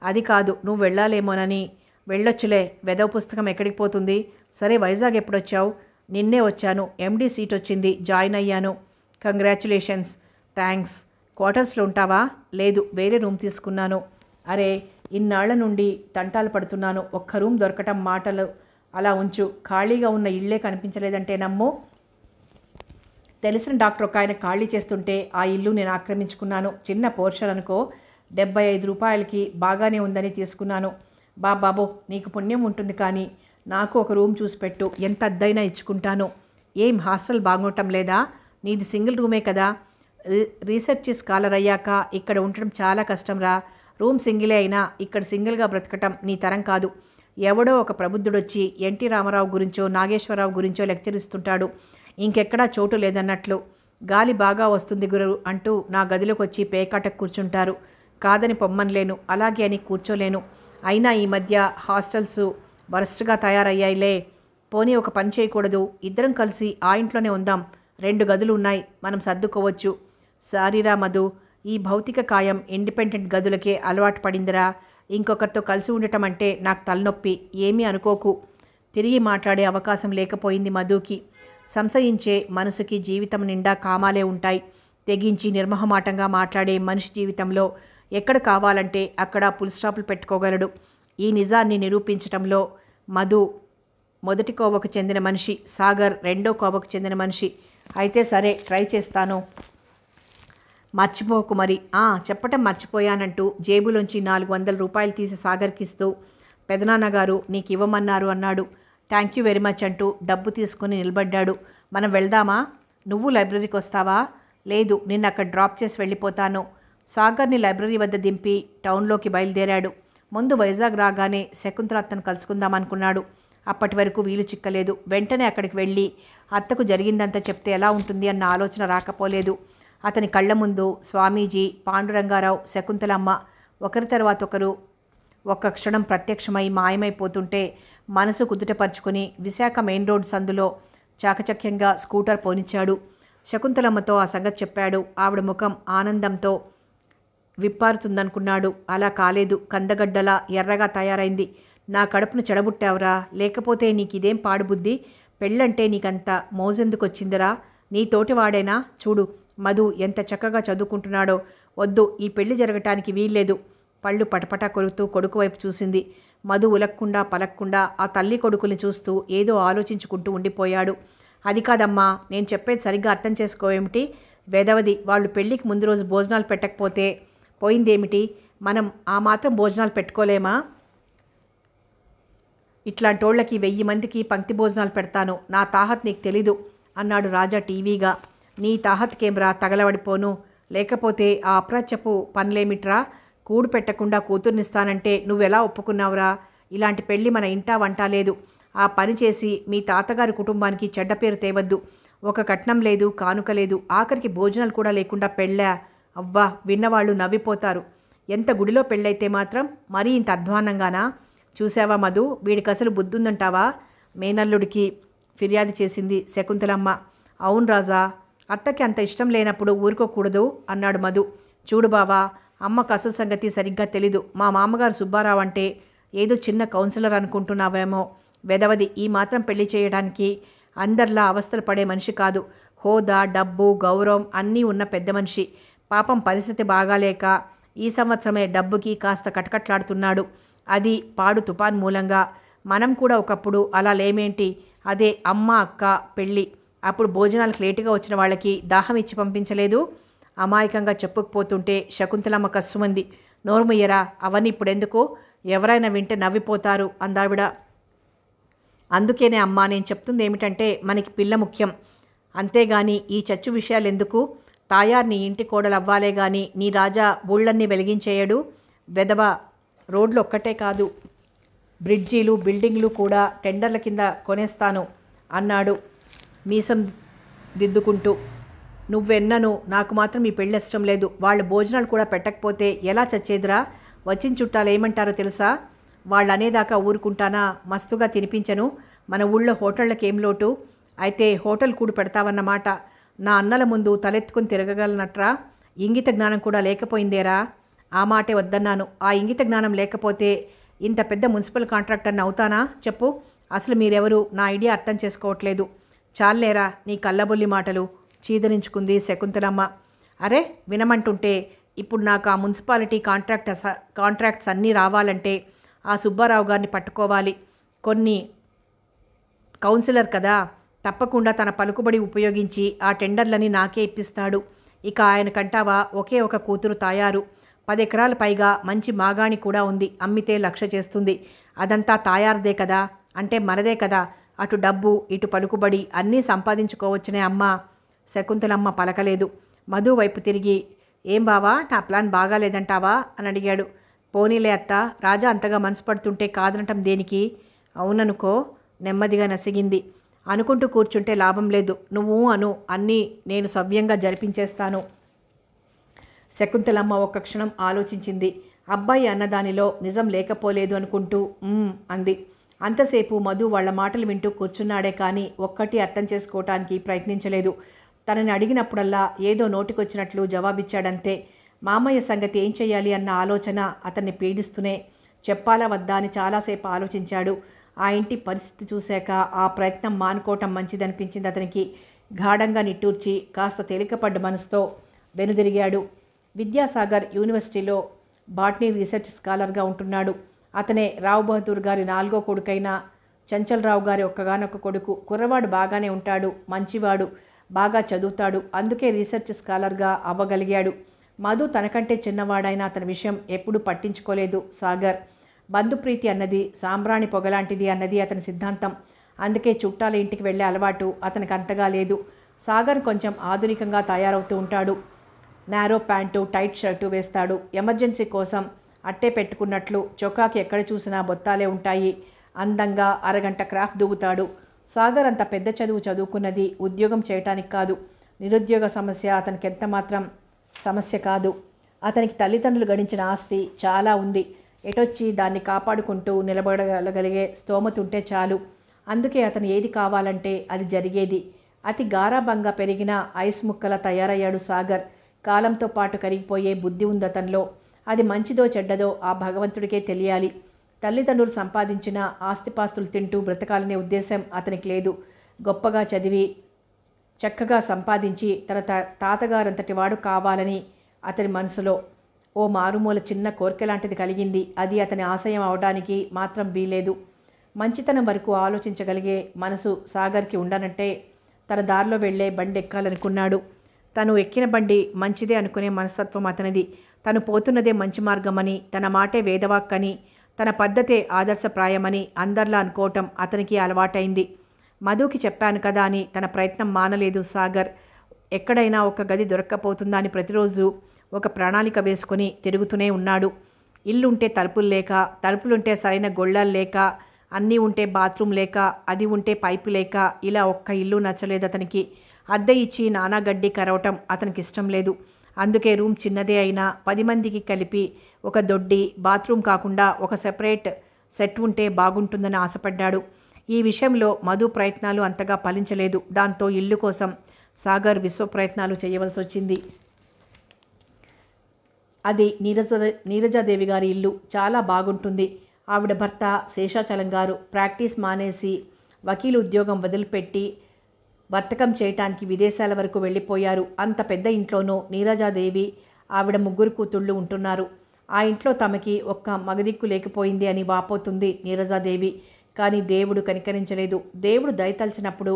అది కాదు నువ్వు వెళ్ళాలేమోనని వెళ్ళొచ్చులే వెదవ పుస్తకం ఎక్కడికి పోతుంది సరే వైజాగ్ ఎప్పుడొచ్చావు నిన్నే వచ్చాను ఎండి సీట్ వచ్చింది జాయిన్ అయ్యాను కంగ్రాచులేషన్స్ థ్యాంక్స్ క్వార్టర్స్లో ఉంటావా లేదు వేరే రూమ్ తీసుకున్నాను అరే ఇన్నాళ్ల నుండి తంటాలు పడుతున్నాను ఒక్క రూమ్ దొరకటం మాటలు అలా ఉంచు ఖాళీగా ఉన్న ఇళ్లే కనిపించలేదంటే నమ్ము తెలిసిన డాక్టర్ ఒక ఆయన ఖాళీ చేస్తుంటే ఆ ఇల్లు నేను ఆక్రమించుకున్నాను చిన్న పోర్షన్ అనుకో డెబ్బై ఐదు రూపాయలకి బాగానే ఉందని తీసుకున్నాను బాబాబో నీకు పుణ్యం ఉంటుంది కానీ నాకు ఒక రూమ్ చూసి పెట్టు ఎంత అద్దైనా ఇచ్చుకుంటాను ఏం హాస్టల్ బాగుండటం లేదా నీది సింగిల్ రూమే కదా రీసెర్చ్ స్కాలర్ అయ్యాక ఇక్కడ ఉండటం చాలా కష్టంరా రూమ్ సింగిలే అయినా ఇక్కడ సింగిల్గా బ్రతకటం నీ తరం కాదు ఎవడో ఒక ప్రబుద్ధుడొచ్చి ఎన్టీ రామారావు గురించో నాగేశ్వరరావు గురించో లెక్చర్ ఇస్తుంటాడు ఇంకెక్కడా చోటు లేదన్నట్లు గాలి బాగా వస్తుంది గురు అంటూ నా గదిలోకి వచ్చి పేకాట కూర్చుంటారు కాదని పొమ్మనలేను అలాగే అని కూర్చోలేను అయినా ఈ మధ్య హాస్టల్స్ వరస్ట్గా తయారయ్యాయిలే పోనీ ఒక పని చేయకూడదు ఇద్దరం కలిసి ఆ ఇంట్లోనే ఉందాం రెండు గదులు ఉన్నాయి మనం సర్దుకోవచ్చు సారీరా మధు ఈ భౌతిక కాయం ఇండిపెండెంట్ గదులకే అలవాటు పడిందిరా ఇంకొకరితో కలిసి ఉండటం అంటే నాకు తలనొప్పి ఏమీ అనుకోకు తిరిగి మాట్లాడే అవకాశం లేకపోయింది మధుకి సంశయించే మనసుకి జీవితం నిండా కామాలే ఉంటాయి తెగించి నిర్మహమాటంగా మాట్లాడే మనిషి జీవితంలో ఎక్కడ కావాలంటే అక్కడ పులిస్టాపులు పెట్టుకోగలడు ఈ నిజాన్ని నిరూపించటంలో మధు మొదటి కోవకు చెందిన మనిషి సాగర్ రెండో కోవకు చెందిన మనిషి అయితే సరే ట్రై చేస్తాను మర్చిపోకు మరి ఆ చెప్పటం మర్చిపోయానంటూ జేబులోంచి నాలుగు వందల రూపాయలు తీసి సాగర్కి ఇస్తూ పెదనాన్నగారు నీకు ఇవ్వమన్నారు అన్నాడు థ్యాంక్ యూ వెరీ మచ్ అంటూ డబ్బు తీసుకుని నిలబడ్డాడు మనం వెళ్దామా నువ్వు లైబ్రరీకి వస్తావా లేదు నిన్న అక్కడ డ్రాప్ చేసి వెళ్ళిపోతాను సాగర్ని లైబ్రరీ వద్ద దింపి టౌన్లోకి బయలుదేరాడు ముందు వైజాగ్ రాగానే శకుంతల అత్తను కలుసుకుందామనుకున్నాడు అప్పటి వరకు వీలు చిక్కలేదు వెంటనే అక్కడికి వెళ్ళి అత్తకు జరిగిందంతా చెప్తే ఎలా ఉంటుంది అన్న ఆలోచన రాకపోలేదు అతని కళ్ళ ముందు స్వామీజీ పాండురంగారావు శకుంతలమ్మ ఒకరి తర్వాత ఒకరు ఒక్క క్షణం ప్రత్యక్షమై మాయమైపోతుంటే మనసు కుదుటపరుచుకుని విశాఖ మెయిన్ రోడ్ సందులో చాకచక్యంగా స్కూటర్ పోనిచ్చాడు శకుంతలమ్మతో ఆ సంగతి చెప్పాడు ఆవిడ ముఖం ఆనందంతో విప్పారుతుందనుకున్నాడు అలా కాలేదు కందగడ్డలా ఎర్రగా తయారైంది నా కడుపును చెడబుట్టావురా లేకపోతే నీకిదేం పాడుబుద్ధి పెళ్ళంటే నీకంత మోజెందుకొచ్చిందిరా నీ తోటివాడేనా చూడు మధు ఎంత చక్కగా చదువుకుంటున్నాడో వద్దు ఈ పెళ్లి జరగటానికి వీల్లేదు పళ్ళు పటపటా కొరుకుతూ కొడుకు వైపు చూసింది మధు ఉలక్కుండా పలక్కుండా ఆ తల్లి కొడుకుని చూస్తూ ఏదో ఆలోచించుకుంటూ ఉండిపోయాడు అది కాదమ్మా నేను చెప్పేది సరిగ్గా అర్థం చేసుకోవేమిటి వేదవది వాళ్ళు పెళ్ళికి ముందు రోజు భోజనాలు పెట్టకపోతే పోయిందేమిటి మనం ఆ మాత్రం భోజనాలు పెట్టుకోలేమా ఇట్లాంటి వాళ్ళకి వెయ్యి మందికి పంక్తి భోజనాలు పెడతాను నా తాహత్ నీకు తెలీదు అన్నాడు రాజా టీవీగా నీ తాహత్ కేమ్రా తగలబడిపోను లేకపోతే ఆ అప్రాచ్యపు పనులేమిట్రా కూడు పెట్టకుండా కూతుర్నిస్తానంటే నువ్వెలా ఒప్పుకున్నావురా ఇలాంటి పెళ్ళి మన ఇంటా వంట లేదు ఆ పని చేసి మీ తాతగారి కుటుంబానికి చెడ్డ పేరు తేవద్దు ఒక కట్నం లేదు కానుక లేదు ఆఖరికి భోజనాలు కూడా లేకుండా పెళ్ళా అవ్వా విన్నవాళ్ళు నవ్విపోతారు ఎంత గుడిలో పెళ్ళైతే మాత్రం మరీ ఇంత అధ్వానంగానా చూసావా మధు వీడికి అసలు బుద్ధుందంటావా మేనల్లుడికి ఫిర్యాదు చేసింది శకుంతలమ్మ అవును రాజా అత్తకి అంత ఇష్టం లేనప్పుడు ఊరుకోకూడదు అన్నాడు మధు చూడు బావా అమ్మకు అసలు సంగతి సరిగ్గా తెలీదు మా మామగారు సుబ్బారావు అంటే ఏదో చిన్న కౌన్సిలర్ అనుకుంటున్నావేమో వెదవది ఈ మాత్రం పెళ్లి చేయడానికి అందరిలా అవస్థలు పడే మనిషి కాదు హోదా డబ్బు గౌరవం అన్నీ ఉన్న పెద్ద మనిషి పాపం పరిస్థితి బాగాలేక ఈ సంవత్సరమే డబ్బుకి కాస్త కటకట్లాడుతున్నాడు అది పాడు తుపాన్ మూలంగా మనం కూడా ఒకప్పుడు అలా లేమేంటి అదే అమ్మ అక్క పెళ్ళి అప్పుడు భోజనాలకు లేటుగా వచ్చిన వాళ్ళకి దాహం ఇచ్చి పంపించలేదు అమాయకంగా చెప్పుకుపోతుంటే శకుంతలమ్మ కస్సుమంది నోరుమయ్యరా అవన్నీ ఇప్పుడెందుకు ఎవరైనా వింటే నవ్విపోతారు అందావిడ అందుకేనే అమ్మ నేను చెప్తుంది ఏమిటంటే మనకి పిల్ల ముఖ్యం అంతేగాని ఈ చచ్చు విషయాలు ఎందుకు తాయారు నీ ఇంటి కోడలవ్వాలే గాని నీ రాజా ఊళ్ళన్నీ వెలిగించేయడు వెదవ రోడ్లు ఒక్కటే కాదు బ్రిడ్జీలు బిల్డింగ్లు కూడా టెండర్ల కింద కొనేస్తాను అన్నాడు మీసం దిద్దుకుంటూ నువ్వెన్నను నాకు మాత్రం ఈ పెళ్ళి ఇష్టం లేదు వాళ్ళ భోజనాలు కూడా పెట్టకపోతే ఎలా చచ్చేదిరా వచ్చిన చుట్టాలు ఏమంటారో తెలుసా వాళ్ళు అనేదాకా ఊరుకుంటానా మస్తుగా తినిపించను మన ఊళ్ళో హోటళ్ళకేం లోటు అయితే హోటల్ కూడు పెడతావన్నమాట నా అన్నల ముందు తలెత్తుకుని తిరగగలనట్రా ఇంగిత జ్ఞానం కూడా లేకపోయిందేరా ఆ మాటే వద్దన్నాను ఆ ఇంగిత జ్ఞానం లేకపోతే ఇంత పెద్ద మున్సిపల్ కాంట్రాక్టర్ని అవుతానా చెప్పు అసలు మీరెవరు నా ఐడియా అర్థం చేసుకోవట్లేదు చాలేరా నీ కళ్ళబొల్లి మాటలు చీదరించుకుంది శకుంతలమ్మ అరే వినమంటుంటే ఇప్పుడు నాకు ఆ మున్సిపాలిటీ కాంట్రాక్ట్ కాంట్రాక్ట్స్ అన్నీ రావాలంటే ఆ సుబ్బారావు గారిని పట్టుకోవాలి కొన్ని కౌన్సిలర్ కదా తప్పకుండా తన పలుకుబడి ఉపయోగించి ఆ టెండర్లని నాకే ఇప్పిస్తాడు ఇక ఆయన కంటావా ఒకే ఒక కూతురు తాయారు పదెకరాల పైగా మంచి మాగాణి కూడా ఉంది అమ్మితే లక్ష చేస్తుంది అదంతా తాయారుదే కదా అంటే మనదే కదా అటు డబ్బు ఇటు పలుకుబడి అన్నీ సంపాదించుకోవచ్చునే అమ్మ శకుంతలమ్మ పలకలేదు మధు వైపు తిరిగి ఏం బావా నా ప్లాన్ బాగాలేదంటావా అని అడిగాడు పోనీలే అత్త రాజా అంతగా మనసు పడుతుంటే కాదనటం దేనికి అవుననుకో నెమ్మదిగా నసిగింది అనుకుంటూ కూర్చుంటే లాభం లేదు నువ్వు అను అన్నీ నేను సవ్యంగా జరిపించేస్తాను శకుంతలమ్మ ఒక్క క్షణం ఆలోచించింది అబ్బాయి అన్నదానిలో నిజం లేకపోలేదు అనుకుంటూ అంది అంతసేపు మధు వాళ్ల మాటలు వింటూ కూర్చున్నాడే కానీ ఒక్కటి అర్థం చేసుకోవటానికి ప్రయత్నించలేదు తనని అడిగినప్పుడల్లా ఏదో నోటికొచ్చినట్లు జవాబిచ్చాడంతే మామయ్య సంగతి ఏం చేయాలి అన్న ఆలోచన అతన్ని పీడిస్తూనే చెప్పాలా వద్దా అని చాలాసేపు ఆలోచించాడు ఆ ఇంటి పరిస్థితి చూశాక ఆ ప్రయత్నం మానుకోవటం మంచిదనిపించింది అతనికి గాఢంగా నిట్టూర్చి కాస్త తేలికపడ్డ మనసుతో వెనుదిరిగాడు విద్యాసాగర్ యూనివర్సిటీలో బాట్నీ రీసెర్చ్ స్కాలర్గా ఉంటున్నాడు అతనే రావు బహదూర్ గారి నాలుగో కొడుకైన చంచలరావు గారి ఒక్కగానొక్క కొడుకు కుర్రవాడు బాగానే ఉంటాడు మంచివాడు బాగా చదువుతాడు అందుకే రీసెర్చ్ స్కాలర్గా అవ్వగలిగాడు మధు తనకంటే చిన్నవాడైన అతని విషయం ఎప్పుడూ పట్టించుకోలేదు సాగర్ బంధుప్రీతి అన్నది సాంబ్రాణి పొగలాంటిది అన్నది అతని సిద్ధాంతం అందుకే చుట్టాల ఇంటికి వెళ్ళే అలవాటు అతనికి అంతగా లేదు సాగర్ కొంచెం ఆధునికంగా తయారవుతూ ఉంటాడు నారో ప్యాంటు టైట్ షర్టు వేస్తాడు ఎమర్జెన్సీ కోసం అట్టే పెట్టుకున్నట్లు చొక్కాకి ఎక్కడ చూసినా బొత్తాలే ఉంటాయి అందంగా అరగంట క్రాఫ్ దూగుతాడు సాగర్ అంత పెద్ద చదువు చదువుకున్నది ఉద్యోగం చేయటానికి కాదు నిరుద్యోగ సమస్య అతనికి ఎంత మాత్రం సమస్య కాదు అతనికి తల్లిదండ్రులు గడించిన ఆస్తి చాలా ఉంది ఎటొచ్చి దాన్ని కాపాడుకుంటూ నిలబడగలిగే స్తోమత ఉంటే చాలు అందుకే అతను ఏది కావాలంటే అది జరిగేది అతి గారాభంగా పెరిగిన ఐస్ ముక్కల తయారయ్యాడు సాగర్ కాలంతో పాటు కరిగిపోయే బుద్ధి ఉంది అతనిలో అది మంచిదో చెడ్డదో ఆ భగవంతుడికే తెలియాలి తల్లిదండ్రులు సంపాదించిన ఆస్తిపాస్తులు తింటూ బ్రతకాలనే ఉద్దేశం అతనికి లేదు గొప్పగా చదివి చక్కగా సంపాదించి తన తాతగారంతటి వాడు కావాలని అతని మనసులో ఓ మారుమూల చిన్న కోరిక లాంటిది కలిగింది అది అతని ఆశయం అవడానికి మాత్రం వీలేదు మంచితనం వరకు ఆలోచించగలిగే మనసు సాగర్కి ఉండనంటే తన దారిలో వెళ్లే బండి ఎక్కాలనుకున్నాడు తను ఎక్కిన బండి మంచిదే అనుకునే మనస్తత్వం అతనిది తను పోతున్నదే మంచి మార్గమని తన మాటే వేదవాక్కని తన పద్ధతే ఆదర్శప్రాయమని అందరిలా అనుకోవటం అతనికి అలవాటైంది మధుకి చెప్పాను కదా అని తన ప్రయత్నం మానలేదు సాగర్ ఎక్కడైనా ఒక గది దొరక్కపోతుందా అని ప్రతిరోజు ఒక ప్రణాళిక వేసుకుని తిరుగుతూనే ఉన్నాడు ఇల్లుంటే తలుపులు లేక తలుపులుంటే సరైన గొళ్ళలు లేక అన్నీ ఉంటే బాత్రూమ్ లేక అది ఉంటే పైపు లేక ఇలా ఒక్క ఇల్లు నచ్చలేదు అతనికి అద్దె ఇచ్చి నానాగడ్డి కరవటం అతనికి ఇష్టం లేదు అందుకే రూమ్ చిన్నదే అయినా పది మందికి కలిపి ఒక దొడ్డి బాత్రూమ్ కాకుండా ఒక సెపరేట్ సెట్ ఉంటే బాగుంటుందని ఆశపడ్డాడు ఈ విషయంలో మధు ప్రయత్నాలు అంతగా ఫలించలేదు దాంతో ఇల్లు కోసం సాగర్ విశ్వ ప్రయత్నాలు చేయవలసి వచ్చింది అది నీరజ నీరజాదేవి గారి ఇల్లు చాలా బాగుంటుంది ఆవిడ భర్త శేషాచలం గారు ప్రాక్టీస్ మానేసి వకీలు ఉద్యోగం వదిలిపెట్టి వర్తకం చేయటానికి విదేశాల వరకు వెళ్ళిపోయారు అంత పెద్ద ఇంట్లోనూ నీరజాదేవి ఆవిడ ముగ్గురు కూతుళ్ళు ఉంటున్నారు ఆ ఇంట్లో తమకి ఒక్క మగదిక్కు లేకపోయింది అని వాపోతుంది నీరజాదేవి కానీ దేవుడు కనికరించలేదు దేవుడు దయతలిచినప్పుడు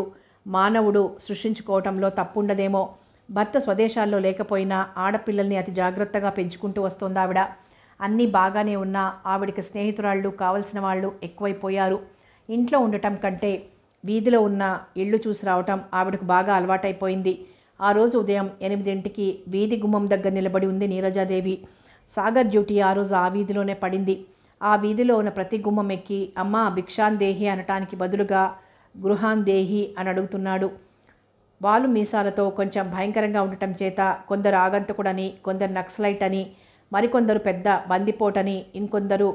మానవుడు సృష్టించుకోవటంలో తప్పుండదేమో భర్త స్వదేశాల్లో లేకపోయినా ఆడపిల్లల్ని అతి జాగ్రత్తగా పెంచుకుంటూ వస్తోంది ఆవిడ అన్నీ బాగానే ఉన్నా ఆవిడికి స్నేహితురాళ్ళు కావలసిన వాళ్ళు ఎక్కువైపోయారు ఇంట్లో ఉండటం కంటే వీధిలో ఉన్న ఇళ్ళు చూసి రావటం ఆవిడకు బాగా అలవాటైపోయింది ఆ రోజు ఉదయం ఎనిమిదింటికి వీధి గుమ్మం దగ్గర నిలబడి ఉంది నీరజాదేవి సాగర్ డ్యూటీ ఆ రోజు ఆ వీధిలోనే పడింది ఆ వీధిలో ఉన్న ప్రతి గుమ్మం ఎక్కి అమ్మ భిక్షాందేహి అనటానికి బదులుగా గృహాందేహి అని అడుగుతున్నాడు వాలు మీసాలతో కొంచెం భయంకరంగా ఉండటం చేత కొందరు ఆగంతకుడని కొందరు నక్సలైట్ అని మరికొందరు పెద్ద బందిపోటని ఇంకొందరు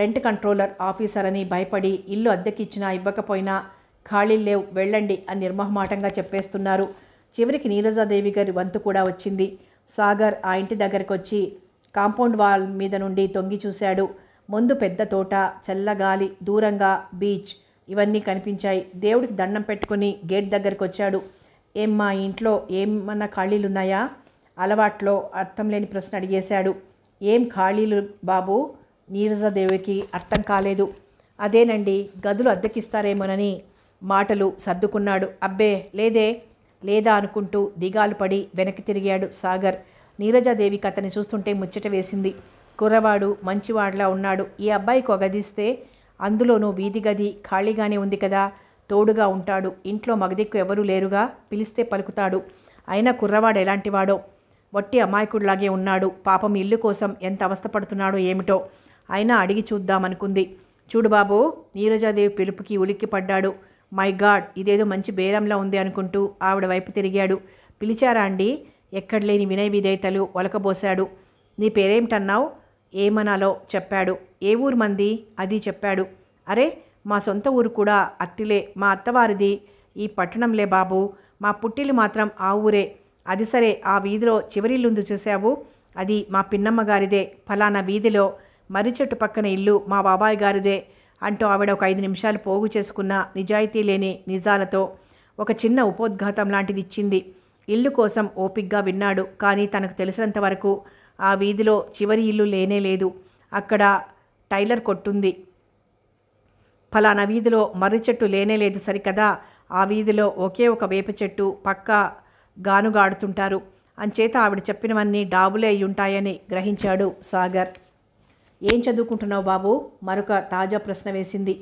రెంట్ కంట్రోలర్ ఆఫీసర్ అని భయపడి ఇల్లు అద్దెకిచ్చినా ఇవ్వకపోయినా ఖాళీ లేవు వెళ్ళండి అని నిర్మహమాటంగా చెప్పేస్తున్నారు చివరికి నీరజాదేవి గారి వంతు కూడా వచ్చింది సాగర్ ఆ ఇంటి దగ్గరకు వచ్చి కాంపౌండ్ వాల్ మీద నుండి తొంగి చూశాడు ముందు పెద్ద తోట చల్లగాలి దూరంగా బీచ్ ఇవన్నీ కనిపించాయి దేవుడికి దండం పెట్టుకుని గేట్ దగ్గరికి వచ్చాడు ఏం మా ఇంట్లో ఏమన్నా ఖాళీలు ఉన్నాయా అలవాట్లో అర్థం లేని ప్రశ్న అడిగేశాడు ఏం ఖాళీలు బాబు నీరజదేవికి అర్థం కాలేదు అదేనండి గదులు అద్దెకిస్తారేమోనని మాటలు సర్దుకున్నాడు అబ్బే లేదే లేదా అనుకుంటూ దిగాలు పడి వెనక్కి తిరిగాడు సాగర్ నీరజాదేవికి అతన్ని చూస్తుంటే ముచ్చట వేసింది కుర్రవాడు మంచివాడిలా ఉన్నాడు ఈ అబ్బాయికి గదిస్తే అందులోనూ వీధి గది ఖాళీగానే ఉంది కదా తోడుగా ఉంటాడు ఇంట్లో మగదిక్కు ఎవరూ లేరుగా పిలిస్తే పలుకుతాడు అయినా కుర్రవాడు ఎలాంటివాడో వట్టి అమాయకుడిలాగే ఉన్నాడు పాపం ఇల్లు కోసం ఎంత అవస్థపడుతున్నాడో ఏమిటో అయినా అడిగి చూద్దామనుకుంది చూడు బాబు నీరజాదేవి పిలుపుకి ఉలిక్కి పడ్డాడు మై గాడ్ ఇదేదో మంచి బేరంలా ఉంది అనుకుంటూ ఆవిడ వైపు తిరిగాడు పిలిచారా అండి ఎక్కడలేని వినయ విధేయతలు ఒలకబోశాడు నీ పేరేమిటన్నావు ఏమనాలో చెప్పాడు ఏ ఊరు మంది అది చెప్పాడు అరే మా సొంత ఊరు కూడా అత్తిలే మా అత్తవారిది ఈ పట్టణంలే బాబు మా పుట్టిల్లు మాత్రం ఆ ఊరే అది సరే ఆ వీధిలో చివరి ఇల్లుంది చూసావు అది మా పిన్నమ్మ గారిదే ఫలానా వీధిలో మర్రి చెట్టు పక్కన ఇల్లు మా బాబాయ్ గారిదే అంటూ ఆవిడ ఒక ఐదు నిమిషాలు పోగు చేసుకున్న నిజాయితీ లేని నిజాలతో ఒక చిన్న ఉపోద్ఘాతం లాంటిది ఇచ్చింది ఇల్లు కోసం ఓపిగ్గా విన్నాడు కానీ తనకు తెలిసినంత వరకు ఆ వీధిలో చివరి ఇల్లు లేనే లేదు అక్కడ టైలర్ కొట్టుంది ఫలానా వీధిలో మర్రి చెట్టు లేనేలేదు సరికదా ఆ వీధిలో ఒకే ఒక వేప చెట్టు పక్క గానుగాడుతుంటారు అంచేత ఆవిడ చెప్పినవన్నీ డాబులే అయ్యుంటాయని గ్రహించాడు సాగర్ ఏం చదువుకుంటున్నావు బాబు మరొక తాజా ప్రశ్న వేసింది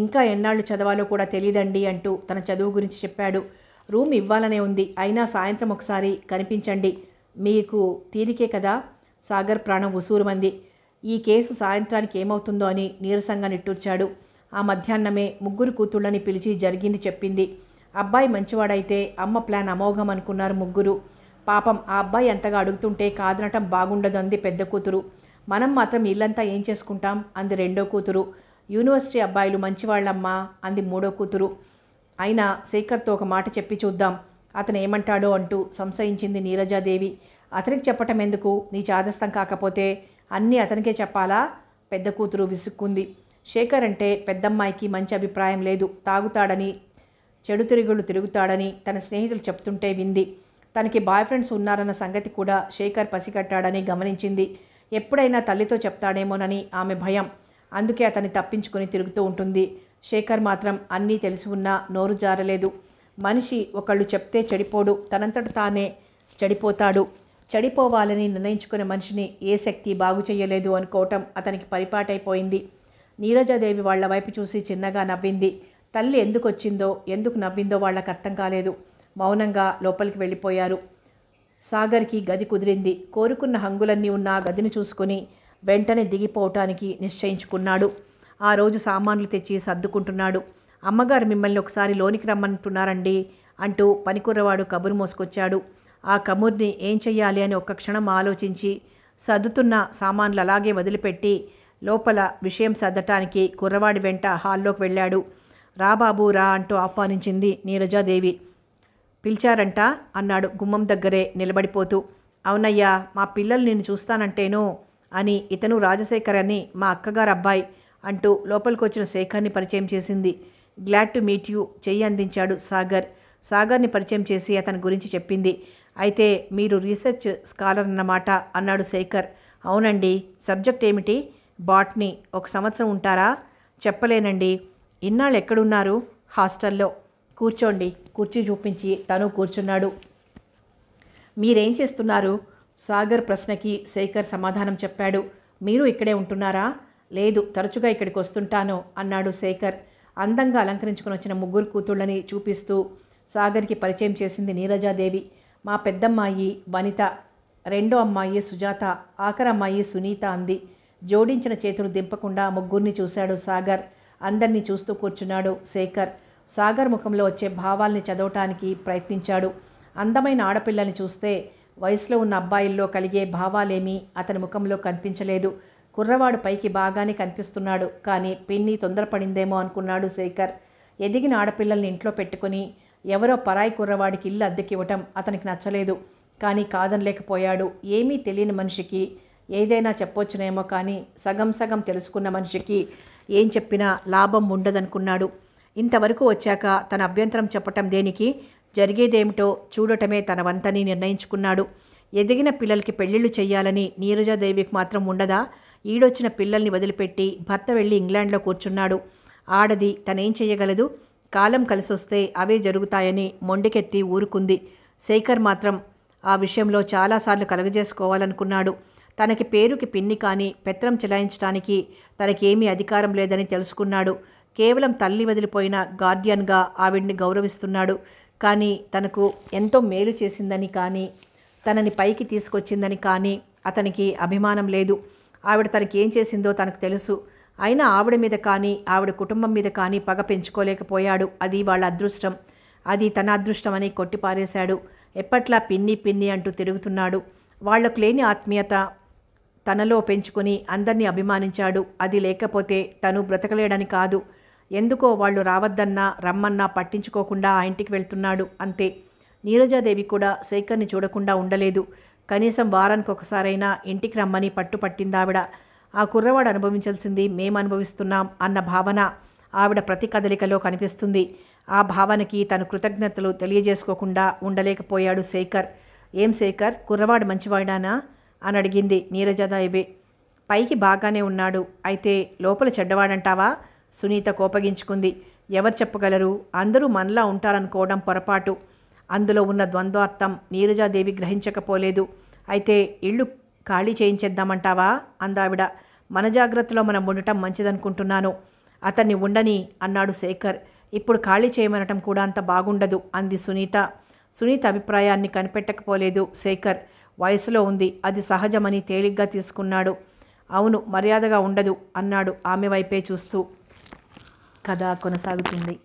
ఇంకా ఎన్నాళ్ళు చదవాలో కూడా తెలియదండి అంటూ తన చదువు గురించి చెప్పాడు రూమ్ ఇవ్వాలనే ఉంది అయినా సాయంత్రం ఒకసారి కనిపించండి మీకు తీరికే కదా సాగర్ ప్రాణం ఉసూరుమంది ఈ కేసు సాయంత్రానికి ఏమవుతుందో అని నీరసంగా నిట్టూర్చాడు ఆ మధ్యాహ్నమే ముగ్గురు కూతుళ్ళని పిలిచి జరిగింది చెప్పింది అబ్బాయి మంచివాడైతే అమ్మ ప్లాన్ అమోఘం అనుకున్నారు ముగ్గురు పాపం ఆ అబ్బాయి అంతగా అడుగుతుంటే కాదనటం బాగుండదంది పెద్ద కూతురు మనం మాత్రం ఇల్లంతా ఏం చేసుకుంటాం అంది రెండో కూతురు యూనివర్సిటీ అబ్బాయిలు మంచివాళ్ళమ్మా అంది మూడో కూతురు అయినా శేఖర్తో ఒక మాట చెప్పి చూద్దాం అతను ఏమంటాడో అంటూ సంశయించింది నీరజాదేవి అతనికి చెప్పటం ఎందుకు నీ చాదస్తం కాకపోతే అన్నీ అతనికే చెప్పాలా పెద్ద కూతురు విసుక్కుంది శేఖర్ అంటే పెద్దమ్మాయికి మంచి అభిప్రాయం లేదు తాగుతాడని చెడు తిరుగులు తిరుగుతాడని తన స్నేహితులు చెప్తుంటే వింది తనకి బాయ్ ఫ్రెండ్స్ ఉన్నారన్న సంగతి కూడా శేఖర్ పసిగట్టాడని గమనించింది ఎప్పుడైనా తల్లితో చెప్తాడేమోనని ఆమె భయం అందుకే అతన్ని తప్పించుకుని తిరుగుతూ ఉంటుంది శేఖర్ మాత్రం అన్నీ తెలిసి ఉన్నా నోరు జారలేదు మనిషి ఒకళ్ళు చెప్తే చెడిపోడు తనంతట తానే చెడిపోతాడు చెడిపోవాలని నిర్ణయించుకునే మనిషిని ఏ శక్తి బాగు చేయలేదు అనుకోవటం అతనికి పరిపాటైపోయింది నీరజాదేవి వాళ్ల వైపు చూసి చిన్నగా నవ్వింది తల్లి ఎందుకు వచ్చిందో ఎందుకు నవ్విందో వాళ్లకు అర్థం కాలేదు మౌనంగా లోపలికి వెళ్ళిపోయారు సాగర్కి గది కుదిరింది కోరుకున్న హంగులన్నీ ఉన్న గదిని చూసుకుని వెంటనే దిగిపోవటానికి నిశ్చయించుకున్నాడు ఆ రోజు సామాన్లు తెచ్చి సర్దుకుంటున్నాడు అమ్మగారు మిమ్మల్ని ఒకసారి లోనికి రమ్మంటున్నారండి అంటూ పనికుర్రవాడు కబురు మోసుకొచ్చాడు ఆ కముర్ని ఏం చెయ్యాలి అని ఒక్క క్షణం ఆలోచించి సర్దుతున్న సామాన్లు అలాగే వదిలిపెట్టి లోపల విషయం సర్దటానికి కుర్రవాడి వెంట హాల్లోకి వెళ్ళాడు రాబాబు రా అంటూ ఆహ్వానించింది నీరజాదేవి పిలిచారంట అన్నాడు గుమ్మం దగ్గరే నిలబడిపోతూ అవునయ్యా మా పిల్లలు నేను చూస్తానంటేను అని ఇతను రాజశేఖర్ అని మా అక్కగారు అబ్బాయి అంటూ లోపలికి వచ్చిన శేఖర్ని పరిచయం చేసింది గ్లాడ్ టు మీట్ యూ చెయ్యి అందించాడు సాగర్ సాగర్ని పరిచయం చేసి అతని గురించి చెప్పింది అయితే మీరు రీసెర్చ్ స్కాలర్ అన్నమాట అన్నాడు శేఖర్ అవునండి సబ్జెక్ట్ ఏమిటి బాట్నీ ఒక సంవత్సరం ఉంటారా చెప్పలేనండి ఇన్నాళ్ళు ఎక్కడున్నారు హాస్టల్లో కూర్చోండి కుర్చీ చూపించి తను కూర్చున్నాడు మీరేం చేస్తున్నారు సాగర్ ప్రశ్నకి శేఖర్ సమాధానం చెప్పాడు మీరు ఇక్కడే ఉంటున్నారా లేదు తరచుగా ఇక్కడికి వస్తుంటాను అన్నాడు శేఖర్ అందంగా అలంకరించుకుని వచ్చిన ముగ్గురు కూతుళ్ళని చూపిస్తూ సాగర్కి పరిచయం చేసింది నీరజాదేవి మా పెద్దమ్మాయి వనిత రెండో అమ్మాయి సుజాత ఆఖరమ్మాయి సునీత అంది జోడించిన చేతులు దింపకుండా ముగ్గురిని చూశాడు సాగర్ అందరినీ చూస్తూ కూర్చున్నాడు శేఖర్ సాగర్ ముఖంలో వచ్చే భావాల్ని చదవటానికి ప్రయత్నించాడు అందమైన ఆడపిల్లని చూస్తే వయసులో ఉన్న అబ్బాయిల్లో కలిగే భావాలేమీ అతని ముఖంలో కనిపించలేదు కుర్రవాడు పైకి బాగానే కనిపిస్తున్నాడు కానీ పిన్ని తొందరపడిందేమో అనుకున్నాడు శేఖర్ ఎదిగిన ఆడపిల్లల్ని ఇంట్లో పెట్టుకుని ఎవరో పరాయి కుర్రవాడికి ఇల్లు అద్దెకి ఇవ్వటం అతనికి నచ్చలేదు కానీ కాదనలేకపోయాడు ఏమీ తెలియని మనిషికి ఏదైనా చెప్పొచ్చునేమో కానీ సగం సగం తెలుసుకున్న మనిషికి ఏం చెప్పినా లాభం ఉండదనుకున్నాడు ఇంతవరకు వచ్చాక తన అభ్యంతరం చెప్పటం దేనికి జరిగేదేమిటో చూడటమే తన వంతని నిర్ణయించుకున్నాడు ఎదిగిన పిల్లలకి పెళ్లిళ్ళు చేయాలని నీరజాదేవికి మాత్రం ఉండదా ఈడొచ్చిన పిల్లల్ని వదిలిపెట్టి భర్త వెళ్ళి ఇంగ్లాండ్లో కూర్చున్నాడు ఆడది తనేం చేయగలదు కాలం కలిసొస్తే అవే జరుగుతాయని మొండికెత్తి ఊరుకుంది శేఖర్ మాత్రం ఆ విషయంలో చాలాసార్లు కలగజేసుకోవాలనుకున్నాడు తనకి పేరుకి పిన్ని కానీ పెత్రం చెలాయించడానికి తనకేమీ అధికారం లేదని తెలుసుకున్నాడు కేవలం తల్లి వదిలిపోయిన గార్డియన్గా ఆవిడ్ని గౌరవిస్తున్నాడు కానీ తనకు ఎంతో మేలు చేసిందని కానీ తనని పైకి తీసుకొచ్చిందని కానీ అతనికి అభిమానం లేదు ఆవిడ తనకేం చేసిందో తనకు తెలుసు అయినా ఆవిడ మీద కానీ ఆవిడ కుటుంబం మీద కానీ పగ పెంచుకోలేకపోయాడు అది వాళ్ళ అదృష్టం అది తన అదృష్టమని కొట్టిపారేశాడు ఎప్పట్లా పిన్ని పిన్ని అంటూ తిరుగుతున్నాడు వాళ్లకు లేని ఆత్మీయత తనలో పెంచుకుని అందరినీ అభిమానించాడు అది లేకపోతే తను బ్రతకలేడని కాదు ఎందుకో వాళ్ళు రావద్దన్నా రమ్మన్నా పట్టించుకోకుండా ఆ ఇంటికి వెళ్తున్నాడు అంతే నీరజాదేవి కూడా శేఖర్ని చూడకుండా ఉండలేదు కనీసం వారానికి ఒకసారైనా ఇంటికి రమ్మని పట్టుపట్టిందావిడ ఆ కుర్రవాడు అనుభవించాల్సింది మేము అనుభవిస్తున్నాం అన్న భావన ఆవిడ ప్రతి కదలికలో కనిపిస్తుంది ఆ భావనకి తన కృతజ్ఞతలు తెలియజేసుకోకుండా ఉండలేకపోయాడు శేఖర్ ఏం శేఖర్ కుర్రవాడు మంచివాడానా అని అడిగింది నీరజాదాయిబే పైకి బాగానే ఉన్నాడు అయితే లోపల చెడ్డవాడంటావా సునీత కోపగించుకుంది ఎవరు చెప్పగలరు అందరూ మనలా ఉంటారనుకోవడం పొరపాటు అందులో ఉన్న ద్వంద్వార్థం నీరజాదేవి గ్రహించకపోలేదు అయితే ఇళ్ళు ఖాళీ చేయించేద్దామంటావా అందావిడ మన జాగ్రత్తలో మనం ఉండటం మంచిదనుకుంటున్నాను అతన్ని ఉండని అన్నాడు శేఖర్ ఇప్పుడు ఖాళీ చేయమనటం కూడా అంత బాగుండదు అంది సునీత సునీత అభిప్రాయాన్ని కనిపెట్టకపోలేదు శేఖర్ వయసులో ఉంది అది సహజమని తేలిగ్గా తీసుకున్నాడు అవును మర్యాదగా ఉండదు అన్నాడు ఆమె వైపే చూస్తూ కథ కొనసాగుతుంది